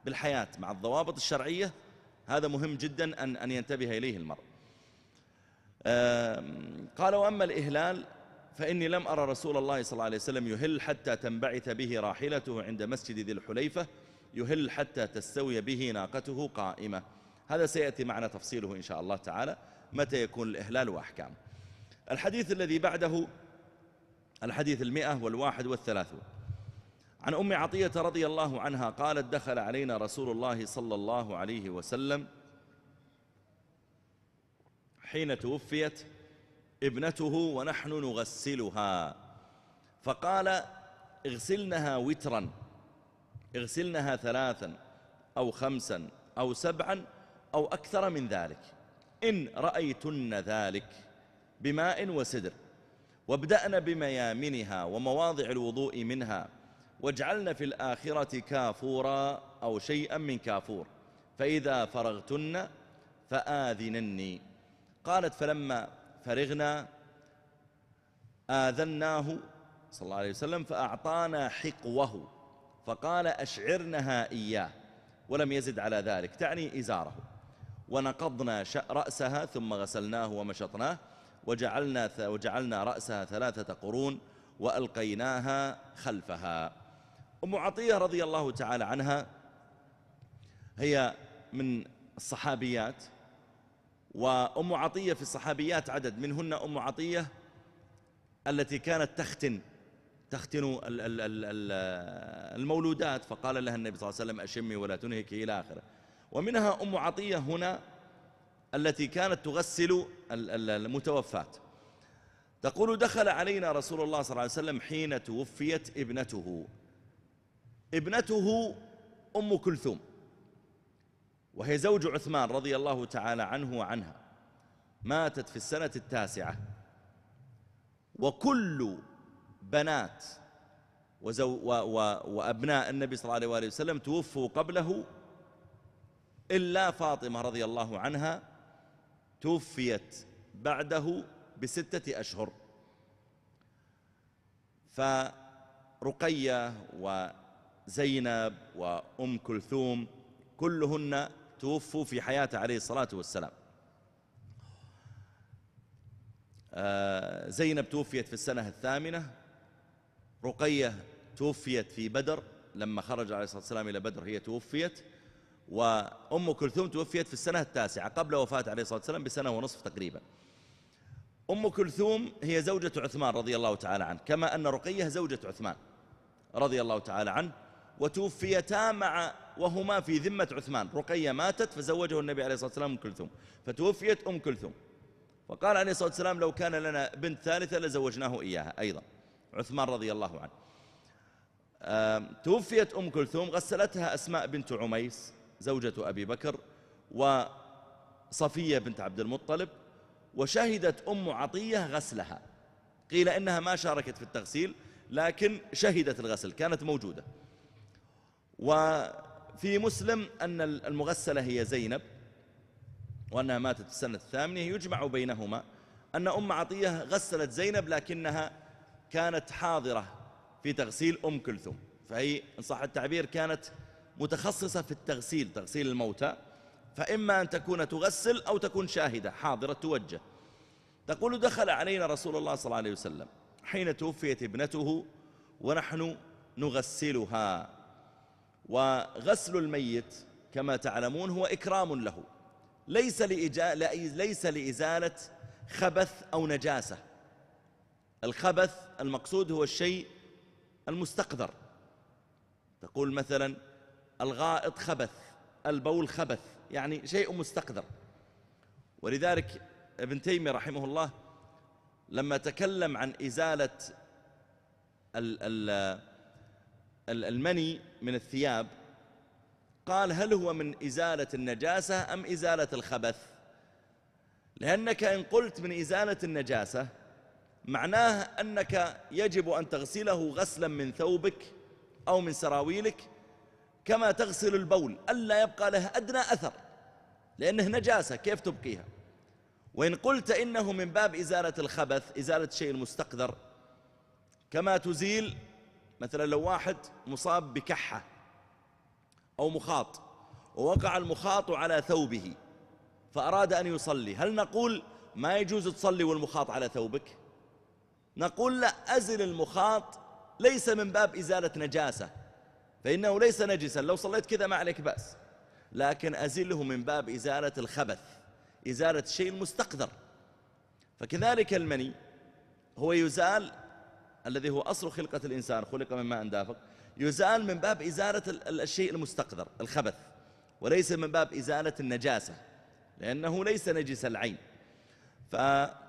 بالحياة مع الضوابط الشرعية هذا مهم جدا أن, أن ينتبه إليه المرء قال وأما الإهلال فإني لم أرى رسول الله صلى الله عليه وسلم يهل حتى تنبعث به راحلته عند مسجد ذي الحليفة يهل حتى تستوي به ناقته قائمة هذا سيأتي معنا تفصيله إن شاء الله تعالى متى يكون الإهلال وأحكام الحديث الذي بعده الحديث المئة والواحد والثلاثون عن أم عطية رضي الله عنها قالت دخل علينا رسول الله صلى الله عليه وسلم حين توفيت ابنته ونحن نغسلها فقال اغسلنها وترا اغسلنها ثلاثا أو خمسا أو سبعا أو أكثر من ذلك إن رأيتن ذلك بماء وسدر وابدأن بميامنها ومواضع الوضوء منها واجعلن في الآخرة كافورا أو شيئا من كافور فإذا فرغتن فآذنني قالت فلما فرغنا آذناه صلى الله عليه وسلم فأعطانا حقوه فقال أشعرنها إياه ولم يزد على ذلك تعني إزاره ونقضنا رأسها ثم غسلناه ومشطناه وجعلنا, وجعلنا رأسها ثلاثة قرون وألقيناها خلفها أم عطية رضي الله تعالى عنها هي من الصحابيات وأم عطية في الصحابيات عدد منهن أم عطية التي كانت تختن تختن المولودات فقال لها النبي صلى الله عليه وسلم أشمي ولا تنهك إلى آخره ومنها أم عطية هنا التي كانت تغسل المتوفات تقول دخل علينا رسول الله صلى الله عليه وسلم حين توفيت ابنته ابنته أم كلثوم وهي زوج عثمان رضي الله تعالى عنه وعنها ماتت في السنة التاسعة وكل بنات وزو و و وأبناء النبي صلى الله عليه وسلم توفوا قبله إلا فاطمة رضي الله عنها توفيت بعده بستة أشهر فرقية وزينب وأم كلثوم كلهن توفوا في حياته عليه الصلاة والسلام آه، زينب توفيت في السنة الثامنة رقية توفيت في بدر لما خرج عليه الصلاة والسلام إلى بدر هي توفيت وأم كلثوم توفيت في السنة التاسعة قبل وفاة عليه الصلاة والسلام بسنة ونصف تقريبا أم كلثوم هي زوجة عثمان رضي الله تعالى عنه كما أن رقية زوجة عثمان رضي الله تعالى عنه وتوفيتا مع وهما في ذمة عثمان رقية ماتت فزوجه النبي عليه الصلاة والسلام أم كلثوم فتوفيت أم كلثوم فقال عليه الصلاة والسلام لو كان لنا بنت ثالثة لزوجناه إياها أيضا عثمان رضي الله عنه توفيت أم كلثوم غسلتها أسماء بنت عميس زوجة أبي بكر وصفية بنت عبد المطلب وشهدت أم عطية غسلها قيل إنها ما شاركت في التغسيل لكن شهدت الغسل كانت موجودة وفي مسلم أن المغسلة هي زينب وأنها ماتت في السنة الثامنة يجمع بينهما أن أم عطية غسلت زينب لكنها كانت حاضرة في تغسيل أم كلثوم فهي إن صح التعبير كانت متخصصة في التغسيل تغسيل الموتى فإما أن تكون تغسل أو تكون شاهدة حاضرة توجه تقول دخل علينا رسول الله صلى الله عليه وسلم حين توفيت ابنته ونحن نغسلها وغسل الميت كما تعلمون هو إكرام له ليس, لإجا... ليس لإزالة خبث أو نجاسة الخبث المقصود هو الشيء المستقذر تقول مثلا الغائط خبث البول خبث يعني شيء مستقذر ولذلك ابن تيمية رحمه الله لما تكلم عن إزالة المني من الثياب قال هل هو من إزالة النجاسة أم إزالة الخبث لأنك إن قلت من إزالة النجاسة معناه أنك يجب أن تغسله غسلا من ثوبك أو من سراويلك كما تغسل البول ألا يبقى له أدنى أثر لأنه نجاسة كيف تبقيها وإن قلت إنه من باب إزالة الخبث إزالة شيء المستقذر كما تزيل مثلا لو واحد مصاب بكحة أو مخاط ووقع المخاط على ثوبه فأراد أن يصلي هل نقول ما يجوز تصلي والمخاط على ثوبك؟ نقول لا أزل المخاط ليس من باب إزالة نجاسة فإنه ليس نجسا لو صليت كذا ما عليك بأس لكن أزله من باب إزالة الخبث إزالة شيء مستقذر فكذلك المني هو يزال الذي هو أصل خلقة الإنسان خلق من ماء دافق يزال من باب إزالة الشيء المستقذر الخبث وليس من باب إزالة النجاسة لأنه ليس نجس العين فالنجاسة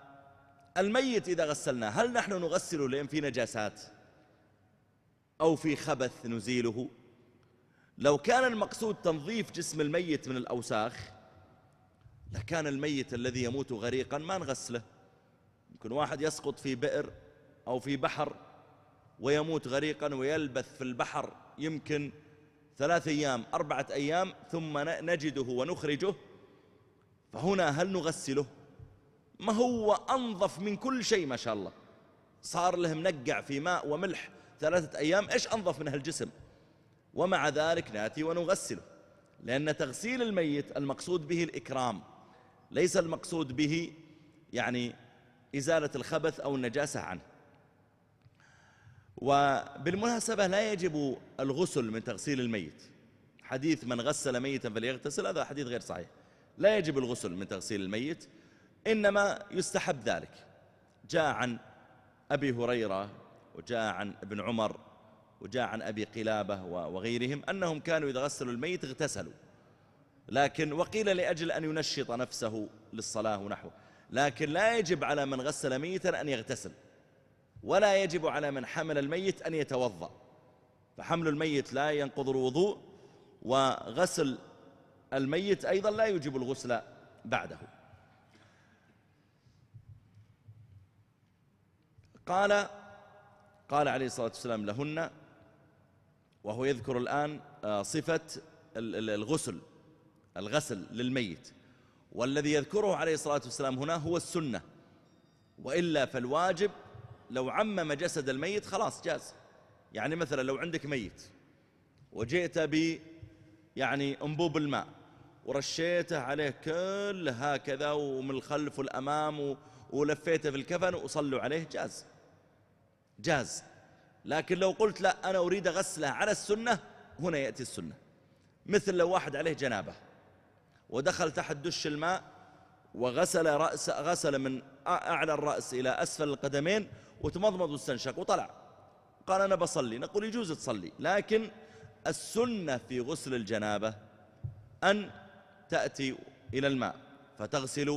الميت إذا غسلناه هل نحن نغسله لأن في نجاسات أو في خبث نزيله لو كان المقصود تنظيف جسم الميت من الأوساخ لكان الميت الذي يموت غريقا ما نغسله يمكن واحد يسقط في بئر أو في بحر ويموت غريقا ويلبث في البحر يمكن ثلاث أيام أربعة أيام ثم نجده ونخرجه فهنا هل نغسله ما هو أنظف من كل شيء ما شاء الله صار له منقع في ماء وملح ثلاثة أيام إيش أنظف من هالجسم ومع ذلك نأتي ونغسله لأن تغسيل الميت المقصود به الإكرام ليس المقصود به يعني إزالة الخبث أو النجاسة عنه وبالمناسبة لا يجب الغسل من تغسيل الميت حديث من غسل ميتا فليغتسل هذا حديث غير صحيح لا يجب الغسل من تغسيل الميت إنما يستحب ذلك جاء عن أبي هريرة وجاء عن ابن عمر وجاء عن أبي قلابة وغيرهم أنهم كانوا إذا غسلوا الميت اغتسلوا لكن وقيل لأجل أن ينشط نفسه للصلاة ونحوه لكن لا يجب على من غسل ميتا أن يغتسل ولا يجب على من حمل الميت أن يتوضأ فحمل الميت لا ينقض الوضوء وغسل الميت أيضا لا يجب الغسل بعده قال قال عليه الصلاة والسلام لهن وهو يذكر الآن آه، صفة الغسل الغسل للميت والذي يذكره عليه الصلاة والسلام هنا هو السنة وإلا فالواجب لو عمم جسد الميت خلاص جاز يعني مثلا لو عندك ميت وجئت ب يعني أنبوب الماء ورشيته عليه كله هكذا ومن الخلف والأمام ولفيته في الكفن وصلوا عليه جاز جاز لكن لو قلت لا أنا أريد غسله على السنة هنا يأتي السنة مثل لو واحد عليه جنابة ودخل تحت دش الماء وغسل رأس غسل من أعلى الرأس إلى أسفل القدمين وتمضمض واستنشق وطلع قال أنا بصلي نقول يجوز تصلي لكن السنة في غسل الجنابة أن تأتي إلى الماء فتغسل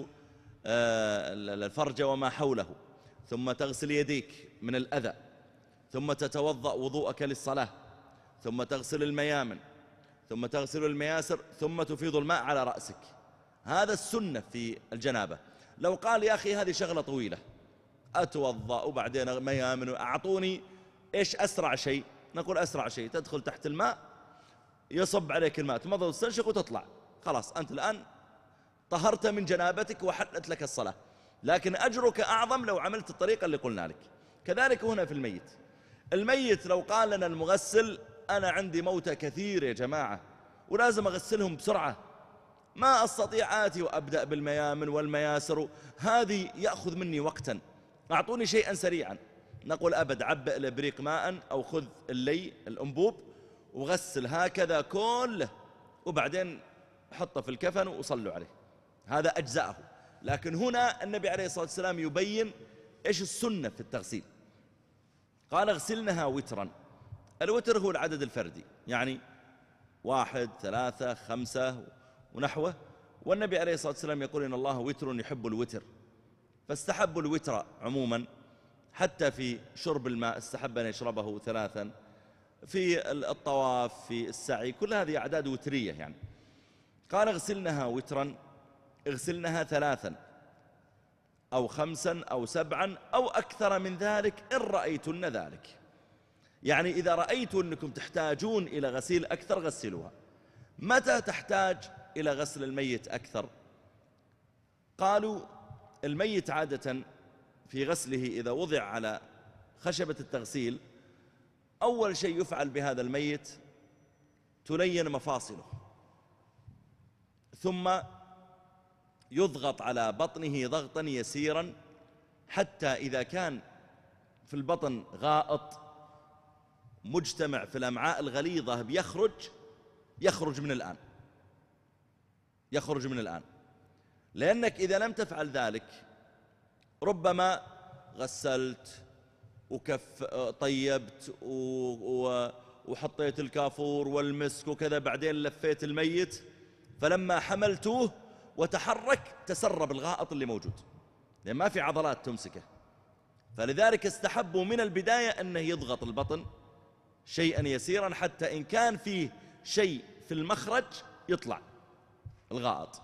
آه، الفرج وما حوله ثم تغسل يديك من الأذى ثم تتوضأ وضوءك للصلاة ثم تغسل الميامن ثم تغسل المياسر ثم تفيض الماء على رأسك هذا السنة في الجنابة لو قال يا أخي هذه شغلة طويلة أتوضأ وبعدين ميامن أعطوني إيش أسرع شيء نقول أسرع شيء تدخل تحت الماء يصب عليك الماء تمضى وتستنشق وتطلع خلاص أنت الآن طهرت من جنابتك وحلت لك الصلاة لكن أجرك أعظم لو عملت الطريقة اللي قلنا لك كذلك هنا في الميت الميت لو قال لنا المغسل أنا عندي موتى كثير يا جماعة ولازم أغسلهم بسرعة ما أستطيع آتي وأبدأ بالميامن والمياسر هذه يأخذ مني وقتا أعطوني شيئا سريعا نقول أبد عبئ الإبريق ماء أو خذ اللي الأنبوب وغسل هكذا كله وبعدين حطه في الكفن وصلوا عليه هذا أجزاءه لكن هنا النبي عليه الصلاة والسلام يبين إيش السنة في التغسيل قال اغسلنها وترا الوتر هو العدد الفردي يعني واحد ثلاثة خمسة ونحوه والنبي عليه الصلاة والسلام يقول إن الله وتر يحب الوتر فاستحبوا الوتر عموما حتى في شرب الماء استحب أن يشربه ثلاثا في الطواف في السعي كل هذه أعداد وترية يعني قال اغسلنها وترا اغسلنها ثلاثا أو خمسا أو سبعا أو أكثر من ذلك إن رأيتن ذلك يعني إذا رأيت أنكم تحتاجون إلى غسيل أكثر غسلوها متى تحتاج إلى غسل الميت أكثر قالوا الميت عادة في غسله إذا وضع على خشبة التغسيل أول شيء يفعل بهذا الميت تلين مفاصله ثم يضغط على بطنه ضغطا يسيرا حتى إذا كان في البطن غائط مجتمع في الأمعاء الغليظة بيخرج يخرج من الآن يخرج من الآن لأنك إذا لم تفعل ذلك ربما غسلت وكف طيبت وحطيت الكافور والمسك وكذا بعدين لفيت الميت فلما حملتوه وتحرك تسرب الغائط اللي موجود لأن ما في عضلات تمسكه فلذلك استحبوا من البداية أنه يضغط البطن شيئا يسيرا حتى إن كان فيه شيء في المخرج يطلع الغائط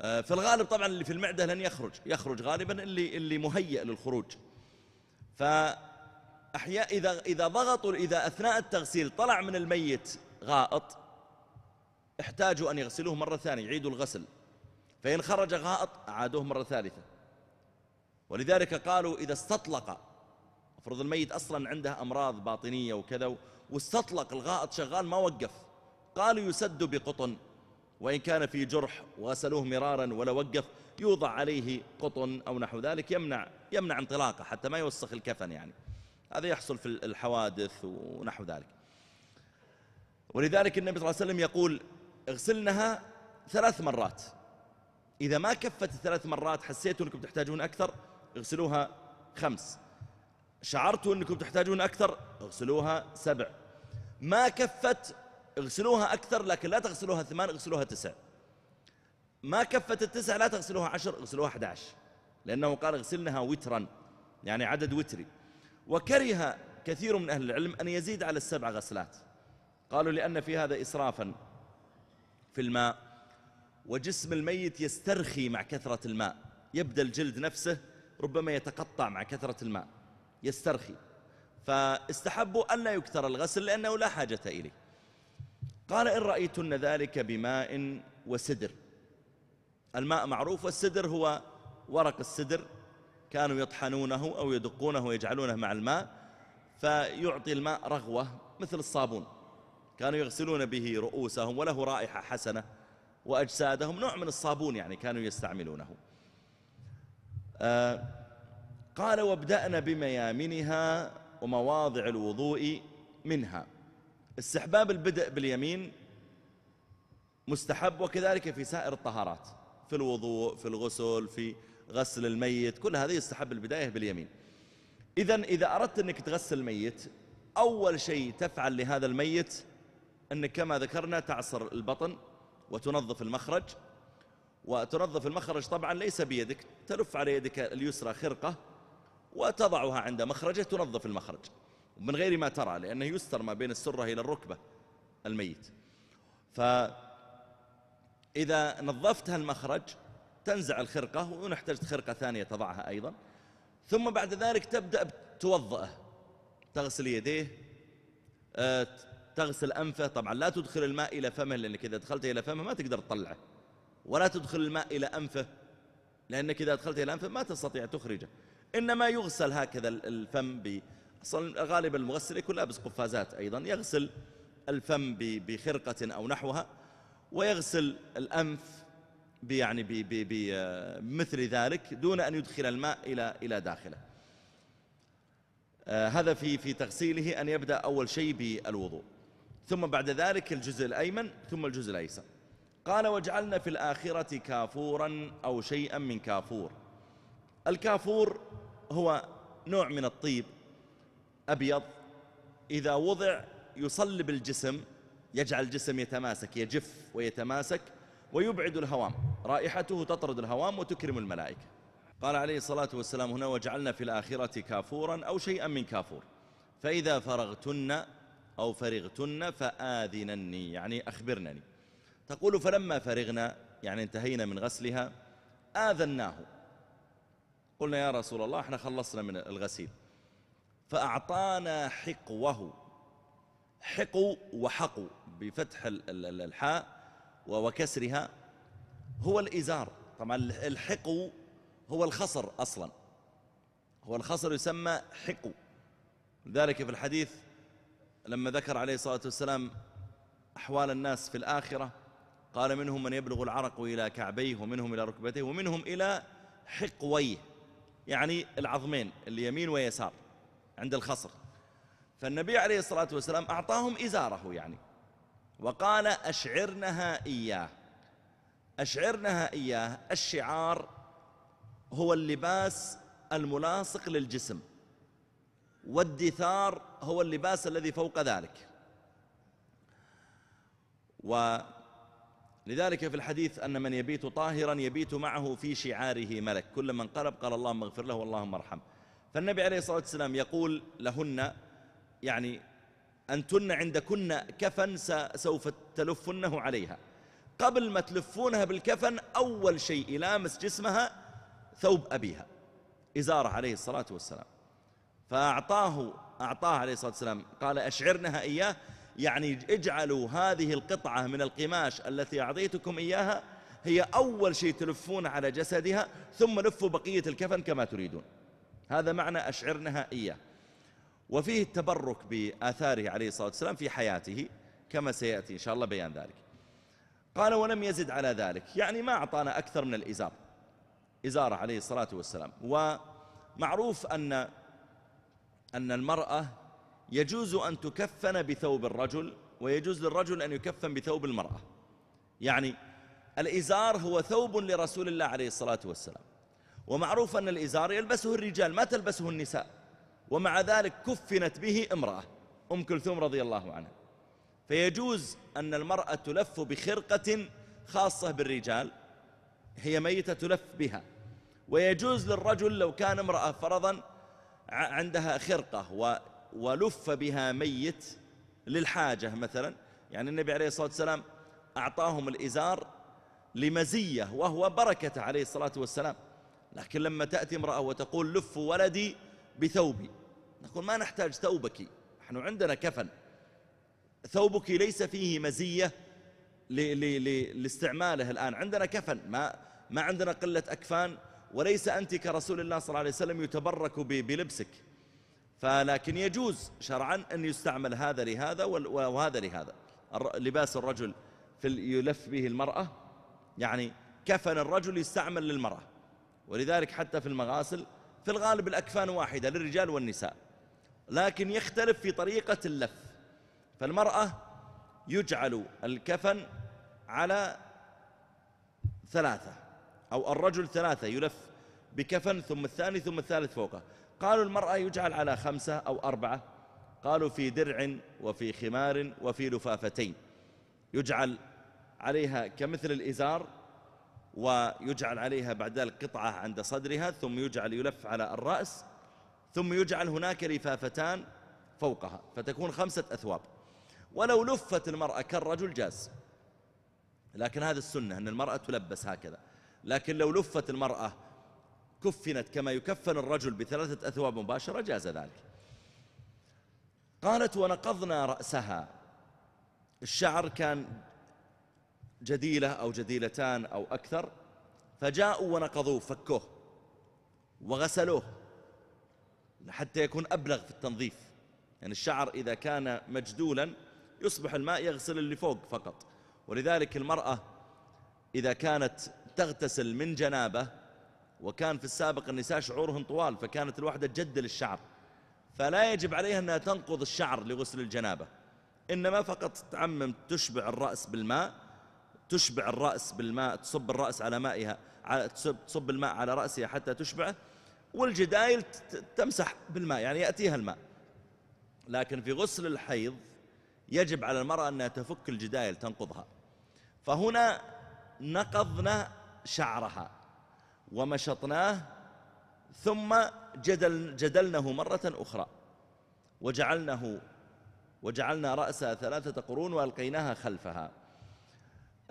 آه، في الغالب طبعا اللي في المعدة لن يخرج يخرج غالبا اللي اللي مهيئ للخروج فأحياء إذا إذا ضغطوا إذا أثناء التغسيل طلع من الميت غائط احتاجوا أن يغسلوه مرة ثانية يعيدوا الغسل فإن خرج غائط أعادوه مرة ثالثة ولذلك قالوا إذا استطلق افرض الميت أصلا عنده أمراض باطنية وكذا واستطلق الغائط شغال ما وقف قالوا يسد بقطن وإن كان في جرح وغسلوه مرارا ولا وقف يوضع عليه قطن أو نحو ذلك يمنع يمنع انطلاقه حتى ما يوسخ الكفن يعني هذا يحصل في الحوادث ونحو ذلك ولذلك النبي صلى الله عليه وسلم يقول اغسلنها ثلاث مرات إذا ما كفت الثلاث مرات حسيتوا أنكم تحتاجون أكثر اغسلوها خمس شعرتوا أنكم تحتاجون أكثر اغسلوها سبع ما كفت اغسلوها أكثر لكن لا تغسلوها ثمان اغسلوها تسع ما كفت التسع لا تغسلوها عشر اغسلوها 11 لأنه قال اغسلنها وترا يعني عدد وتري وكره كثير من أهل العلم أن يزيد على السبع غسلات قالوا لأن في هذا إسرافا في الماء وجسم الميت يسترخي مع كثرة الماء يبدأ الجلد نفسه ربما يتقطع مع كثرة الماء يسترخي فاستحبوا ألا يكثر الغسل لأنه لا حاجة إليه قال إن رأيتن ذلك بماء وسدر الماء معروف والسدر هو ورق السدر كانوا يطحنونه أو يدقونه ويجعلونه مع الماء فيعطي الماء رغوة مثل الصابون كانوا يغسلون به رؤوسهم وله رائحة حسنة وأجسادهم نوع من الصابون يعني كانوا يستعملونه آه، قال وابدأنا بميامنها ومواضع الوضوء منها استحباب البدء باليمين مستحب وكذلك في سائر الطهارات في الوضوء في الغسل في غسل الميت كل هذه يستحب البداية باليمين إذا إذا أردت أنك تغسل الميت أول شيء تفعل لهذا الميت أنك كما ذكرنا تعصر البطن وتنظف المخرج وتنظف المخرج طبعا ليس بيدك تلف على يدك اليسرى خرقة وتضعها عند مخرجه تنظف المخرج من غير ما ترى لأنه يستر ما بين السرة إلى الركبة الميت فإذا نظفت المخرج تنزع الخرقة وإن احتجت خرقة ثانية تضعها أيضا ثم بعد ذلك تبدأ توضأه تغسل يديه آه، تغسل أنفه طبعا لا تدخل الماء إلى فمه لأنك إذا دخلت إلى فمه ما تقدر تطلعه ولا تدخل الماء إلى أنفه لأنك إذا دخلت إلى أنفه ما تستطيع تخرجه إنما يغسل هكذا الفم أصلا غالبا المغسل يكون لابس قفازات أيضا يغسل الفم بخرقة أو نحوها ويغسل الأنف يعني بمثل ذلك دون أن يدخل الماء إلى إلى داخله آه، هذا في في تغسيله أن يبدأ أول شيء بالوضوء ثم بعد ذلك الجزء الأيمن ثم الجزء الأيسر قال وجعلنا في الآخرة كافورا أو شيئا من كافور الكافور هو نوع من الطيب أبيض إذا وضع يصلب الجسم يجعل الجسم يتماسك يجف ويتماسك ويبعد الهوام رائحته تطرد الهوام وتكرم الملائكة قال عليه الصلاة والسلام هنا وجعلنا في الآخرة كافورا أو شيئا من كافور فإذا فرغتن أو فرغتن فآذنني يعني أخبرنني تقول فلما فرغنا يعني انتهينا من غسلها آذناه قلنا يا رسول الله احنا خلصنا من الغسيل فأعطانا حقوه حقو وحقو بفتح الحاء وكسرها هو الإزار طبعا الحقو هو الخصر أصلا هو الخصر يسمى حقو لذلك في الحديث لما ذكر عليه الصلاة والسلام أحوال الناس في الآخرة قال منهم من يبلغ العرق إلى كعبيه ومنهم إلى ركبتيه ومنهم إلى حقويه يعني العظمين اليمين ويسار عند الخصر فالنبي عليه الصلاة والسلام أعطاهم إزاره يعني وقال أشعرنها إياه أشعرنها إياه الشعار هو اللباس الملاصق للجسم والدثار هو اللباس الذي فوق ذلك ولذلك في الحديث أن من يبيت طاهرا يبيت معه في شعاره ملك كلما انقلب قال اللهم اغفر له واللهم ارحمه فالنبي عليه الصلاة والسلام يقول لهن يعني أنتن عندكن كفن سوف تلفنه عليها قبل ما تلفونها بالكفن أول شيء يلامس جسمها ثوب أبيها إزارة عليه الصلاة والسلام فأعطاه أعطاه عليه الصلاة والسلام قال أشعرنها إياه يعني اجعلوا هذه القطعة من القماش التي أعطيتكم إياها هي أول شيء تلفون على جسدها ثم لفوا بقية الكفن كما تريدون هذا معنى أشعرنها إياه وفيه التبرك بآثاره عليه الصلاة والسلام في حياته كما سيأتي إن شاء الله بيان ذلك قال ولم يزد على ذلك يعني ما أعطانا أكثر من الإزار إزارة عليه الصلاة والسلام ومعروف أن أن المرأة يجوز أن تكفن بثوب الرجل ويجوز للرجل أن يكفن بثوب المرأة يعني الإزار هو ثوب لرسول الله عليه الصلاة والسلام ومعروف أن الإزار يلبسه الرجال ما تلبسه النساء ومع ذلك كفنت به امرأة أم كلثوم رضي الله عنها فيجوز أن المرأة تلف بخرقة خاصة بالرجال هي ميتة تلف بها ويجوز للرجل لو كان امرأة فرضا عندها خرقة ولف بها ميت للحاجة مثلا يعني النبي عليه الصلاة والسلام أعطاهم الإزار لمزية وهو بركة عليه الصلاة والسلام لكن لما تأتي امرأة وتقول لف ولدي بثوبي نقول ما نحتاج ثوبك نحن عندنا كفن ثوبك ليس فيه مزية لاستعماله الآن عندنا كفن ما, ما عندنا قلة أكفان وليس أنت كرسول الله صلى الله عليه وسلم يتبرك بلبسك فلكن يجوز شرعا أن يستعمل هذا لهذا وهذا لهذا لباس الرجل في يلف به المرأة يعني كفن الرجل يستعمل للمرأة ولذلك حتى في المغاسل في الغالب الأكفان واحدة للرجال والنساء لكن يختلف في طريقة اللف فالمرأة يجعل الكفن على ثلاثة أو الرجل ثلاثة يلف بكفن ثم الثاني ثم الثالث فوقه قالوا المرأة يجعل على خمسة أو أربعة قالوا في درع وفي خمار وفي لفافتين يجعل عليها كمثل الإزار ويجعل عليها بعد ذلك قطعة عند صدرها ثم يجعل يلف على الرأس ثم يجعل هناك لفافتان فوقها فتكون خمسة أثواب ولو لفت المرأة كالرجل جاز لكن هذا السنة أن المرأة تلبس هكذا لكن لو لفت المرأة كفنت كما يكفن الرجل بثلاثة أثواب مباشرة جاز ذلك قالت ونقضنا رأسها الشعر كان جديلة أو جديلتان أو أكثر فجاءوا ونقضوه فكوه وغسلوه حتى يكون أبلغ في التنظيف يعني الشعر إذا كان مجدولا يصبح الماء يغسل اللي فوق فقط ولذلك المرأة إذا كانت تغتسل من جنابة وكان في السابق النساء شعورهن طوال فكانت الواحدة تجدل الشعر فلا يجب عليها أنها تنقض الشعر لغسل الجنابة إنما فقط تعمم تشبع الرأس بالماء تشبع الرأس بالماء تصب الرأس على مائها تصب, تصب الماء على رأسها حتى تشبعه والجدايل تمسح بالماء يعني يأتيها الماء لكن في غسل الحيض يجب على المرأة أنها تفك الجدايل تنقضها فهنا نقضنا شعرها ومشطناه ثم جدل جدلنه مرة أخرى وجعلنه وجعلنا رأسها ثلاثة قرون وألقيناها خلفها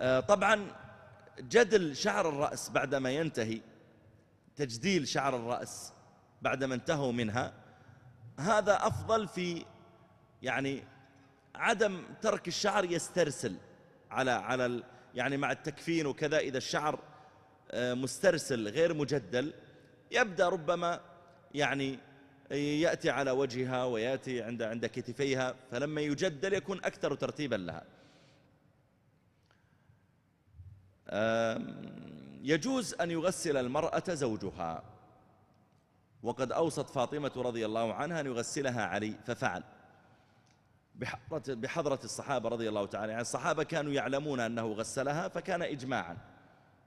آه، طبعا جدل شعر الرأس بعدما ينتهي تجديل شعر الرأس بعدما انتهوا منها هذا أفضل في يعني عدم ترك الشعر يسترسل على على يعني مع التكفين وكذا إذا الشعر آه، مسترسل غير مجدل يبدأ ربما يعني يأتي على وجهها ويأتي عند عند كتفيها فلما يجدل يكون أكثر ترتيبا لها يجوز أن يغسل المرأة زوجها وقد أوصت فاطمة رضي الله عنها أن يغسلها علي ففعل بحضرة الصحابة رضي الله تعالى عن الصحابة كانوا يعلمون أنه غسلها فكان إجماعاً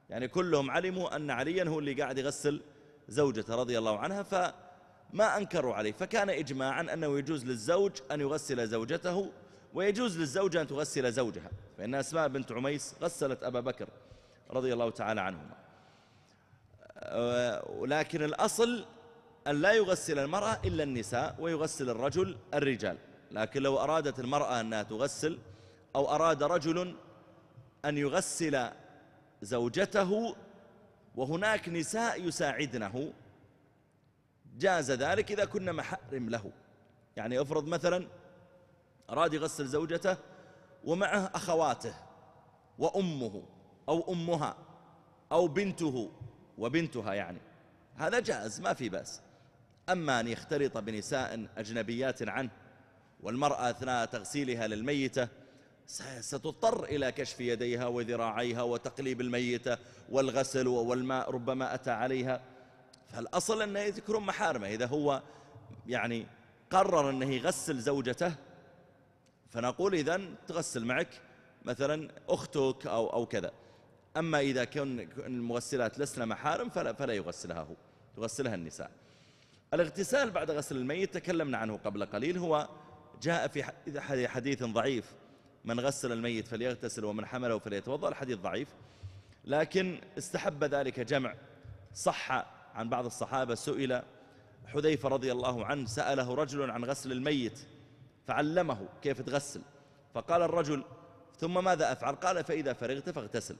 يعني كلهم علموا أن عليا هو اللي قاعد يغسل زوجته رضي الله عنها فما أنكروا عليه فكان إجماعا أنه يجوز للزوج أن يغسل زوجته ويجوز للزوجة أن تغسل زوجها فإن أسماء بنت عميس غسلت أبا بكر رضي الله تعالى عنهما ولكن الأصل أن لا يغسل المرأة إلا النساء ويغسل الرجل الرجال لكن لو أرادت المرأة أنها تغسل أو أراد رجل أن يغسل زوجته وهناك نساء يساعدنه جاز ذلك إذا كنا محرم له يعني افرض مثلا أراد يغسل زوجته ومعه أخواته وأمه أو أمها أو بنته وبنتها يعني هذا جائز ما في بأس أما أن يختلط بنساء أجنبيات عنه والمرأة أثناء تغسيلها للميتة ستضطر إلى كشف يديها وذراعيها وتقليب الميتة والغسل والماء ربما أتى عليها فالأصل أنه يذكرون محارمه إذا هو يعني قرر أنه يغسل زوجته فنقول إذا تغسل معك مثلا أختك أو, أو كذا أما إذا كان المغسلات لسنا محارم فلا, فلا يغسلها هو تغسلها النساء الاغتسال بعد غسل الميت تكلمنا عنه قبل قليل هو جاء في حديث ضعيف من غسل الميت فليغتسل ومن حمله فليتوضأ الحديث ضعيف لكن استحب ذلك جمع صح عن بعض الصحابة سئل حذيفة رضي الله عنه سأله رجل عن غسل الميت فعلمه كيف تغسل فقال الرجل ثم ماذا أفعل قال فإذا فرغت فاغتسل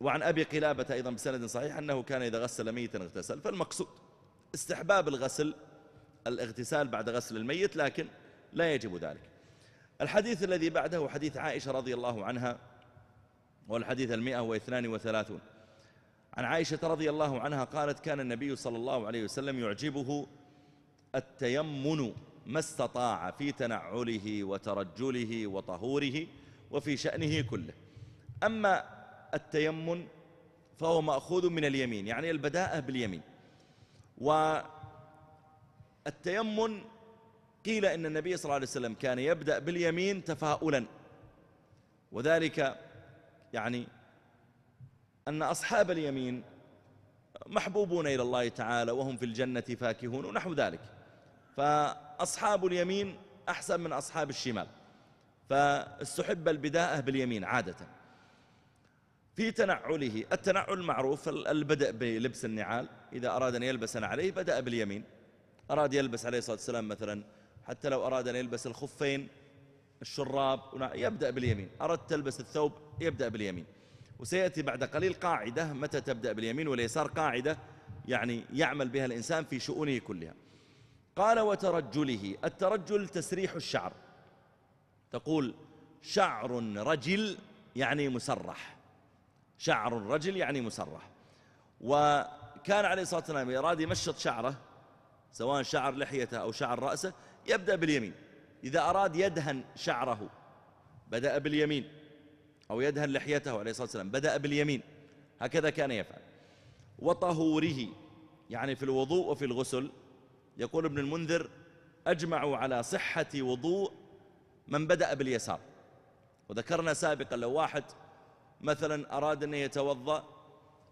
وعن أبي قلابة أيضا بسند صحيح أنه كان إذا غسل ميتا اغتسل فالمقصود استحباب الغسل الاغتسال بعد غسل الميت لكن لا يجب ذلك الحديث الذي بعده حديث عائشة رضي الله عنها والحديث المئة واثنان وثلاثون عن عائشة رضي الله عنها قالت كان النبي صلى الله عليه وسلم يعجبه التيمن ما استطاع في تنعله وترجله وطهوره وفي شأنه كله أما التيمن فهو مأخوذ من اليمين يعني البداءة باليمين والتيمن قيل إن النبي صلى الله عليه وسلم كان يبدأ باليمين تفاؤلا وذلك يعني أن أصحاب اليمين محبوبون إلى الله تعالى وهم في الجنة فاكهون ونحو ذلك فأصحاب اليمين أحسن من أصحاب الشمال فاستحب البداءة باليمين عادة في تنعله التنعل المعروف البدء بلبس النعال إذا أراد أن يلبس عليه بدأ باليمين أراد يلبس عليه الصلاة والسلام مثلا حتى لو أراد أن يلبس الخفين الشراب يبدأ باليمين أردت تلبس الثوب يبدأ باليمين وسيأتي بعد قليل قاعدة متى تبدأ باليمين واليسار قاعدة يعني يعمل بها الإنسان في شؤونه كلها قال وترجله الترجل تسريح الشعر تقول شعر رجل يعني مسرح شعر رجل يعني مسرح وكان عليه الصلاة والسلام إراد يمشط شعره سواء شعر لحيته أو شعر رأسه يبدأ باليمين إذا أراد يدهن شعره بدأ باليمين أو يدهن لحيته عليه الصلاة والسلام بدأ باليمين هكذا كان يفعل وطهوره يعني في الوضوء وفي الغسل يقول ابن المنذر أجمعوا على صحة وضوء من بدأ باليسار وذكرنا سابقا لو واحد مثلا أراد أن يتوضأ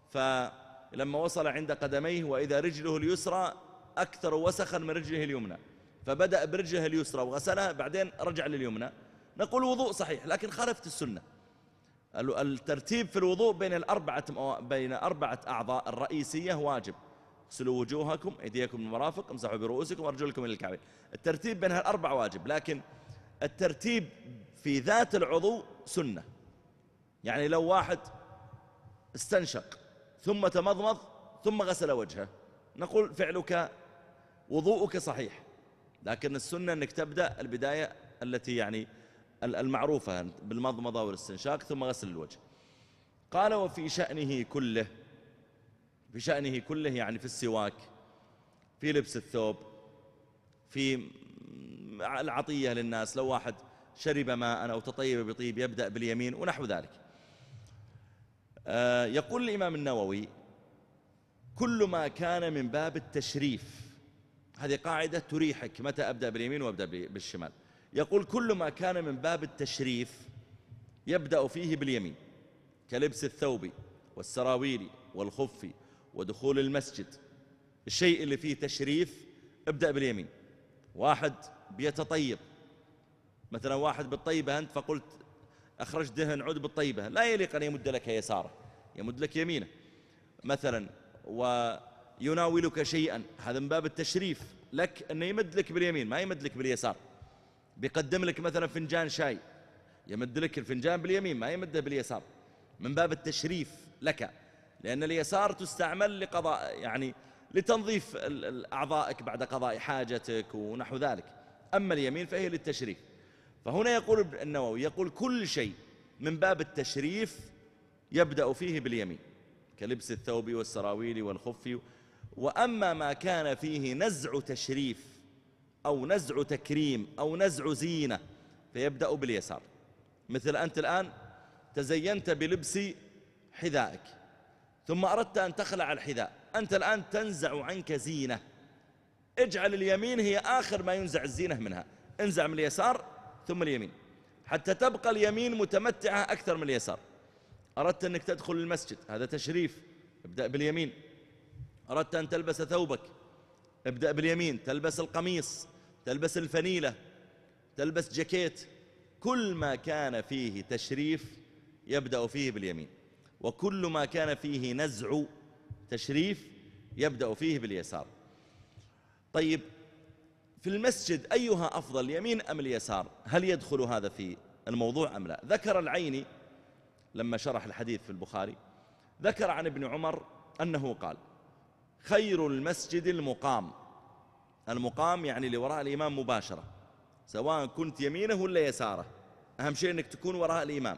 فلما وصل عند قدميه وإذا رجله اليسرى أكثر وسخا من رجله اليمنى فبدأ برجله اليسرى وغسلها بعدين رجع لليمنى نقول وضوء صحيح لكن خالفت السنة الترتيب في الوضوء بين الأربعة بين أربعة أعضاء الرئيسية واجب اغسلوا وجوهكم ايديكم من المرافق امسحوا برؤوسكم وارجلكم الى الكعبين الترتيب بين هالاربع واجب لكن الترتيب في ذات العضو سنه يعني لو واحد استنشق ثم تمضمض ثم غسل وجهه نقول فعلك وضوءك صحيح لكن السنة أنك تبدأ البداية التي يعني المعروفة بالمضمضة والاستنشاق ثم غسل الوجه قال وفي شأنه كله في شأنه كله يعني في السواك في لبس الثوب في العطية للناس لو واحد شرب ماء أو تطيب بطيب يبدأ باليمين ونحو ذلك آه، يقول الإمام النووي كل ما كان من باب التشريف هذه قاعدة تريحك متى أبدأ باليمين وأبدأ بالشمال يقول كل ما كان من باب التشريف يبدأ فيه باليمين كلبس الثوب والسراويل والخف ودخول المسجد الشيء اللي فيه تشريف ابدأ باليمين واحد بيتطيب مثلا واحد بالطيبة أنت فقلت أخرج دهن عود بالطيبة لا يليق أن يمد لك يساره يمد لك يمينه مثلا و يناولك شيئا هذا من باب التشريف لك أنه يمد لك باليمين ما يمد لك باليسار بيقدم لك مثلا فنجان شاي يمد لك الفنجان باليمين ما يمده باليسار من باب التشريف لك لأن اليسار تستعمل لقضاء يعني لتنظيف أعضائك بعد قضاء حاجتك ونحو ذلك أما اليمين فهي للتشريف فهنا يقول النووي يقول كل شيء من باب التشريف يبدأ فيه باليمين كلبس الثوب والسراويل والخف وأما ما كان فيه نزع تشريف أو نزع تكريم أو نزع زينة فيبدأ باليسار مثل أنت الآن تزينت بلبس حذائك ثم أردت أن تخلع الحذاء أنت الآن تنزع عنك زينة اجعل اليمين هي آخر ما ينزع الزينة منها انزع من اليسار ثم اليمين حتى تبقى اليمين متمتعة أكثر من اليسار أردت أنك تدخل المسجد هذا تشريف ابدأ باليمين أردت أن تلبس ثوبك ابدأ باليمين تلبس القميص تلبس الفنيلة تلبس جاكيت كل ما كان فيه تشريف يبدأ فيه باليمين وكل ما كان فيه نزع تشريف يبدأ فيه باليسار طيب في المسجد أيها أفضل يمين أم اليسار هل يدخل هذا في الموضوع أم لا ذكر العيني لما شرح الحديث في البخاري ذكر عن ابن عمر أنه قال خير المسجد المقام المقام يعني اللي وراء الإمام مباشرة سواء كنت يمينه ولا يساره أهم شيء أنك تكون وراء الإمام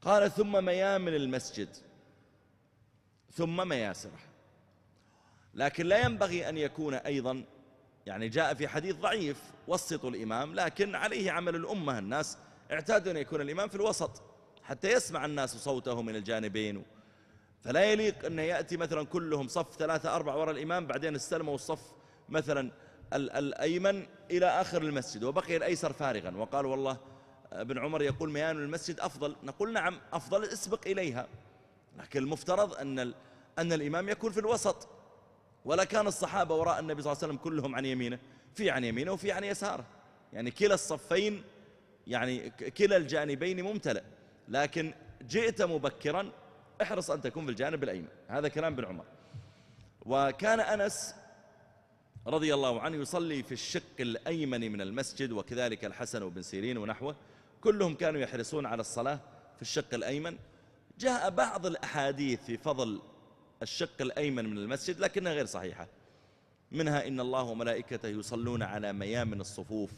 قال ثم ميامن المسجد ثم مياسره لكن لا ينبغي أن يكون أيضا يعني جاء في حديث ضعيف وسطوا الإمام لكن عليه عمل الأمة الناس اعتادوا أن يكون الإمام في الوسط حتى يسمع الناس صوته من الجانبين فلا يليق أن يأتي مثلا كلهم صف ثلاثة أربعة وراء الإمام بعدين استلموا الصف مثلا الأيمن إلى آخر المسجد وبقي الأيسر فارغا وقال والله ابن عمر يقول ميان المسجد أفضل نقول نعم أفضل اسبق إليها لكن المفترض أن, أن الإمام يكون في الوسط ولا كان الصحابة وراء النبي صلى الله عليه وسلم كلهم عن يمينه في عن يمينه وفي عن يساره يعني كلا الصفين يعني كلا الجانبين ممتلئ لكن جئت مبكرا احرص أن تكون في الجانب الأيمن هذا كلام ابن عمر وكان أنس رضي الله عنه يصلي في الشق الأيمن من المسجد وكذلك الحسن وابن سيرين ونحوه كلهم كانوا يحرصون على الصلاة في الشق الأيمن جاء بعض الأحاديث في فضل الشق الأيمن من المسجد لكنها غير صحيحة منها إن الله وملائكته يصلون على ميامن الصفوف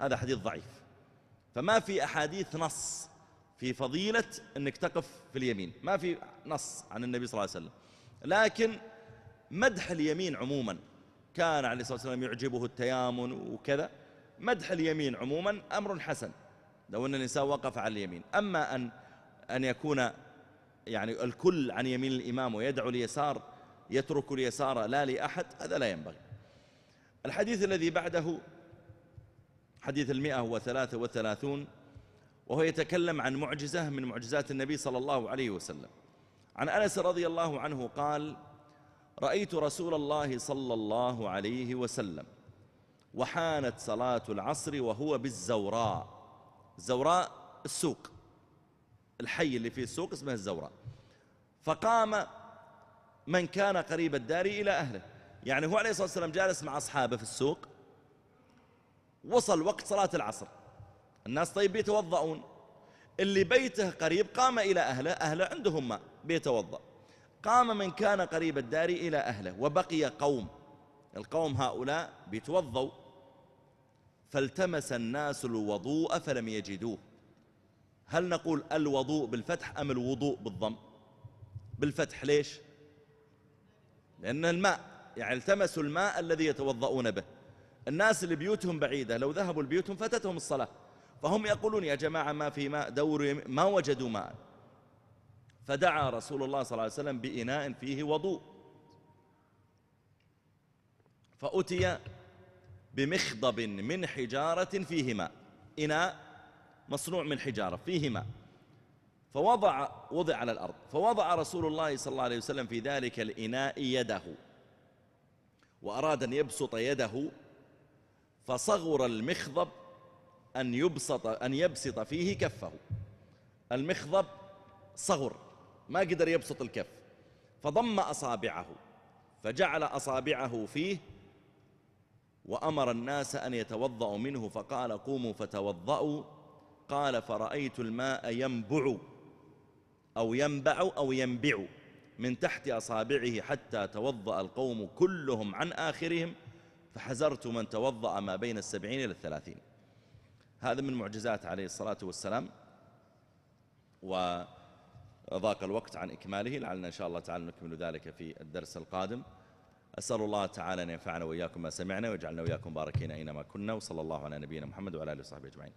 هذا حديث ضعيف فما في أحاديث نص في فضيلة أنك تقف في اليمين ما في نص عن النبي صلى الله عليه وسلم لكن مدح اليمين عموما كان عليه الصلاة والسلام يعجبه التيامن وكذا مدح اليمين عموما أمر حسن لو أن النساء وقف على اليمين أما أن أن يكون يعني الكل عن يمين الإمام ويدعو اليسار يترك اليسار لا لأحد هذا لا ينبغي الحديث الذي بعده حديث المئة وثلاثة وثلاثون وهو يتكلم عن معجزة من معجزات النبي صلى الله عليه وسلم عن أنس رضي الله عنه قال رأيت رسول الله صلى الله عليه وسلم وحانت صلاة العصر وهو بالزوراء الزوراء السوق الحي اللي فيه السوق اسمه الزوراء فقام من كان قريب الدار إلى أهله يعني هو عليه الصلاة والسلام جالس مع أصحابه في السوق وصل وقت صلاة العصر الناس طيب يتوضعون اللي بيته قريب قام إلى أهله أهله عندهم ماء بيتوضأ قام من كان قريب الدار إلى أهله وبقي قوم القوم هؤلاء بيتوضوا فالتمس الناس الوضوء فلم يجدوه هل نقول الوضوء بالفتح أم الوضوء بالضم بالفتح ليش لأن الماء يعني التمسوا الماء الذي يتوضؤون به الناس اللي بيوتهم بعيدة لو ذهبوا لبيوتهم فاتتهم الصلاة فهم يقولون يا جماعة ما في ماء دور ما وجدوا ماء فدعا رسول الله صلى الله عليه وسلم بإناء فيه وضوء فأتي بمخضب من حجارة فيه ماء إناء مصنوع من حجارة فيه ماء فوضع وضع على الأرض فوضع رسول الله صلى الله عليه وسلم في ذلك الإناء يده وأراد أن يبسط يده فصغر المخضب أن يبسط أن يبسط فيه كفه المخضب صغر ما قدر يبسط الكف فضم أصابعه فجعل أصابعه فيه وأمر الناس أن يتوضأوا منه فقال قوموا فتوضأوا قال فرأيت الماء ينبع أو ينبع أو ينبع من تحت أصابعه حتى توضأ القوم كلهم عن آخرهم فحزرت من توضأ ما بين السبعين إلى الثلاثين هذا من معجزات عليه الصلاة والسلام وضاق الوقت عن إكماله لعلنا إن شاء الله تعالى نكمل ذلك في الدرس القادم أسأل الله تعالى أن ينفعنا وإياكم ما سمعنا ويجعلنا وإياكم باركين أينما كنا وصلى الله على نبينا محمد وعلى آله وصحبه أجمعين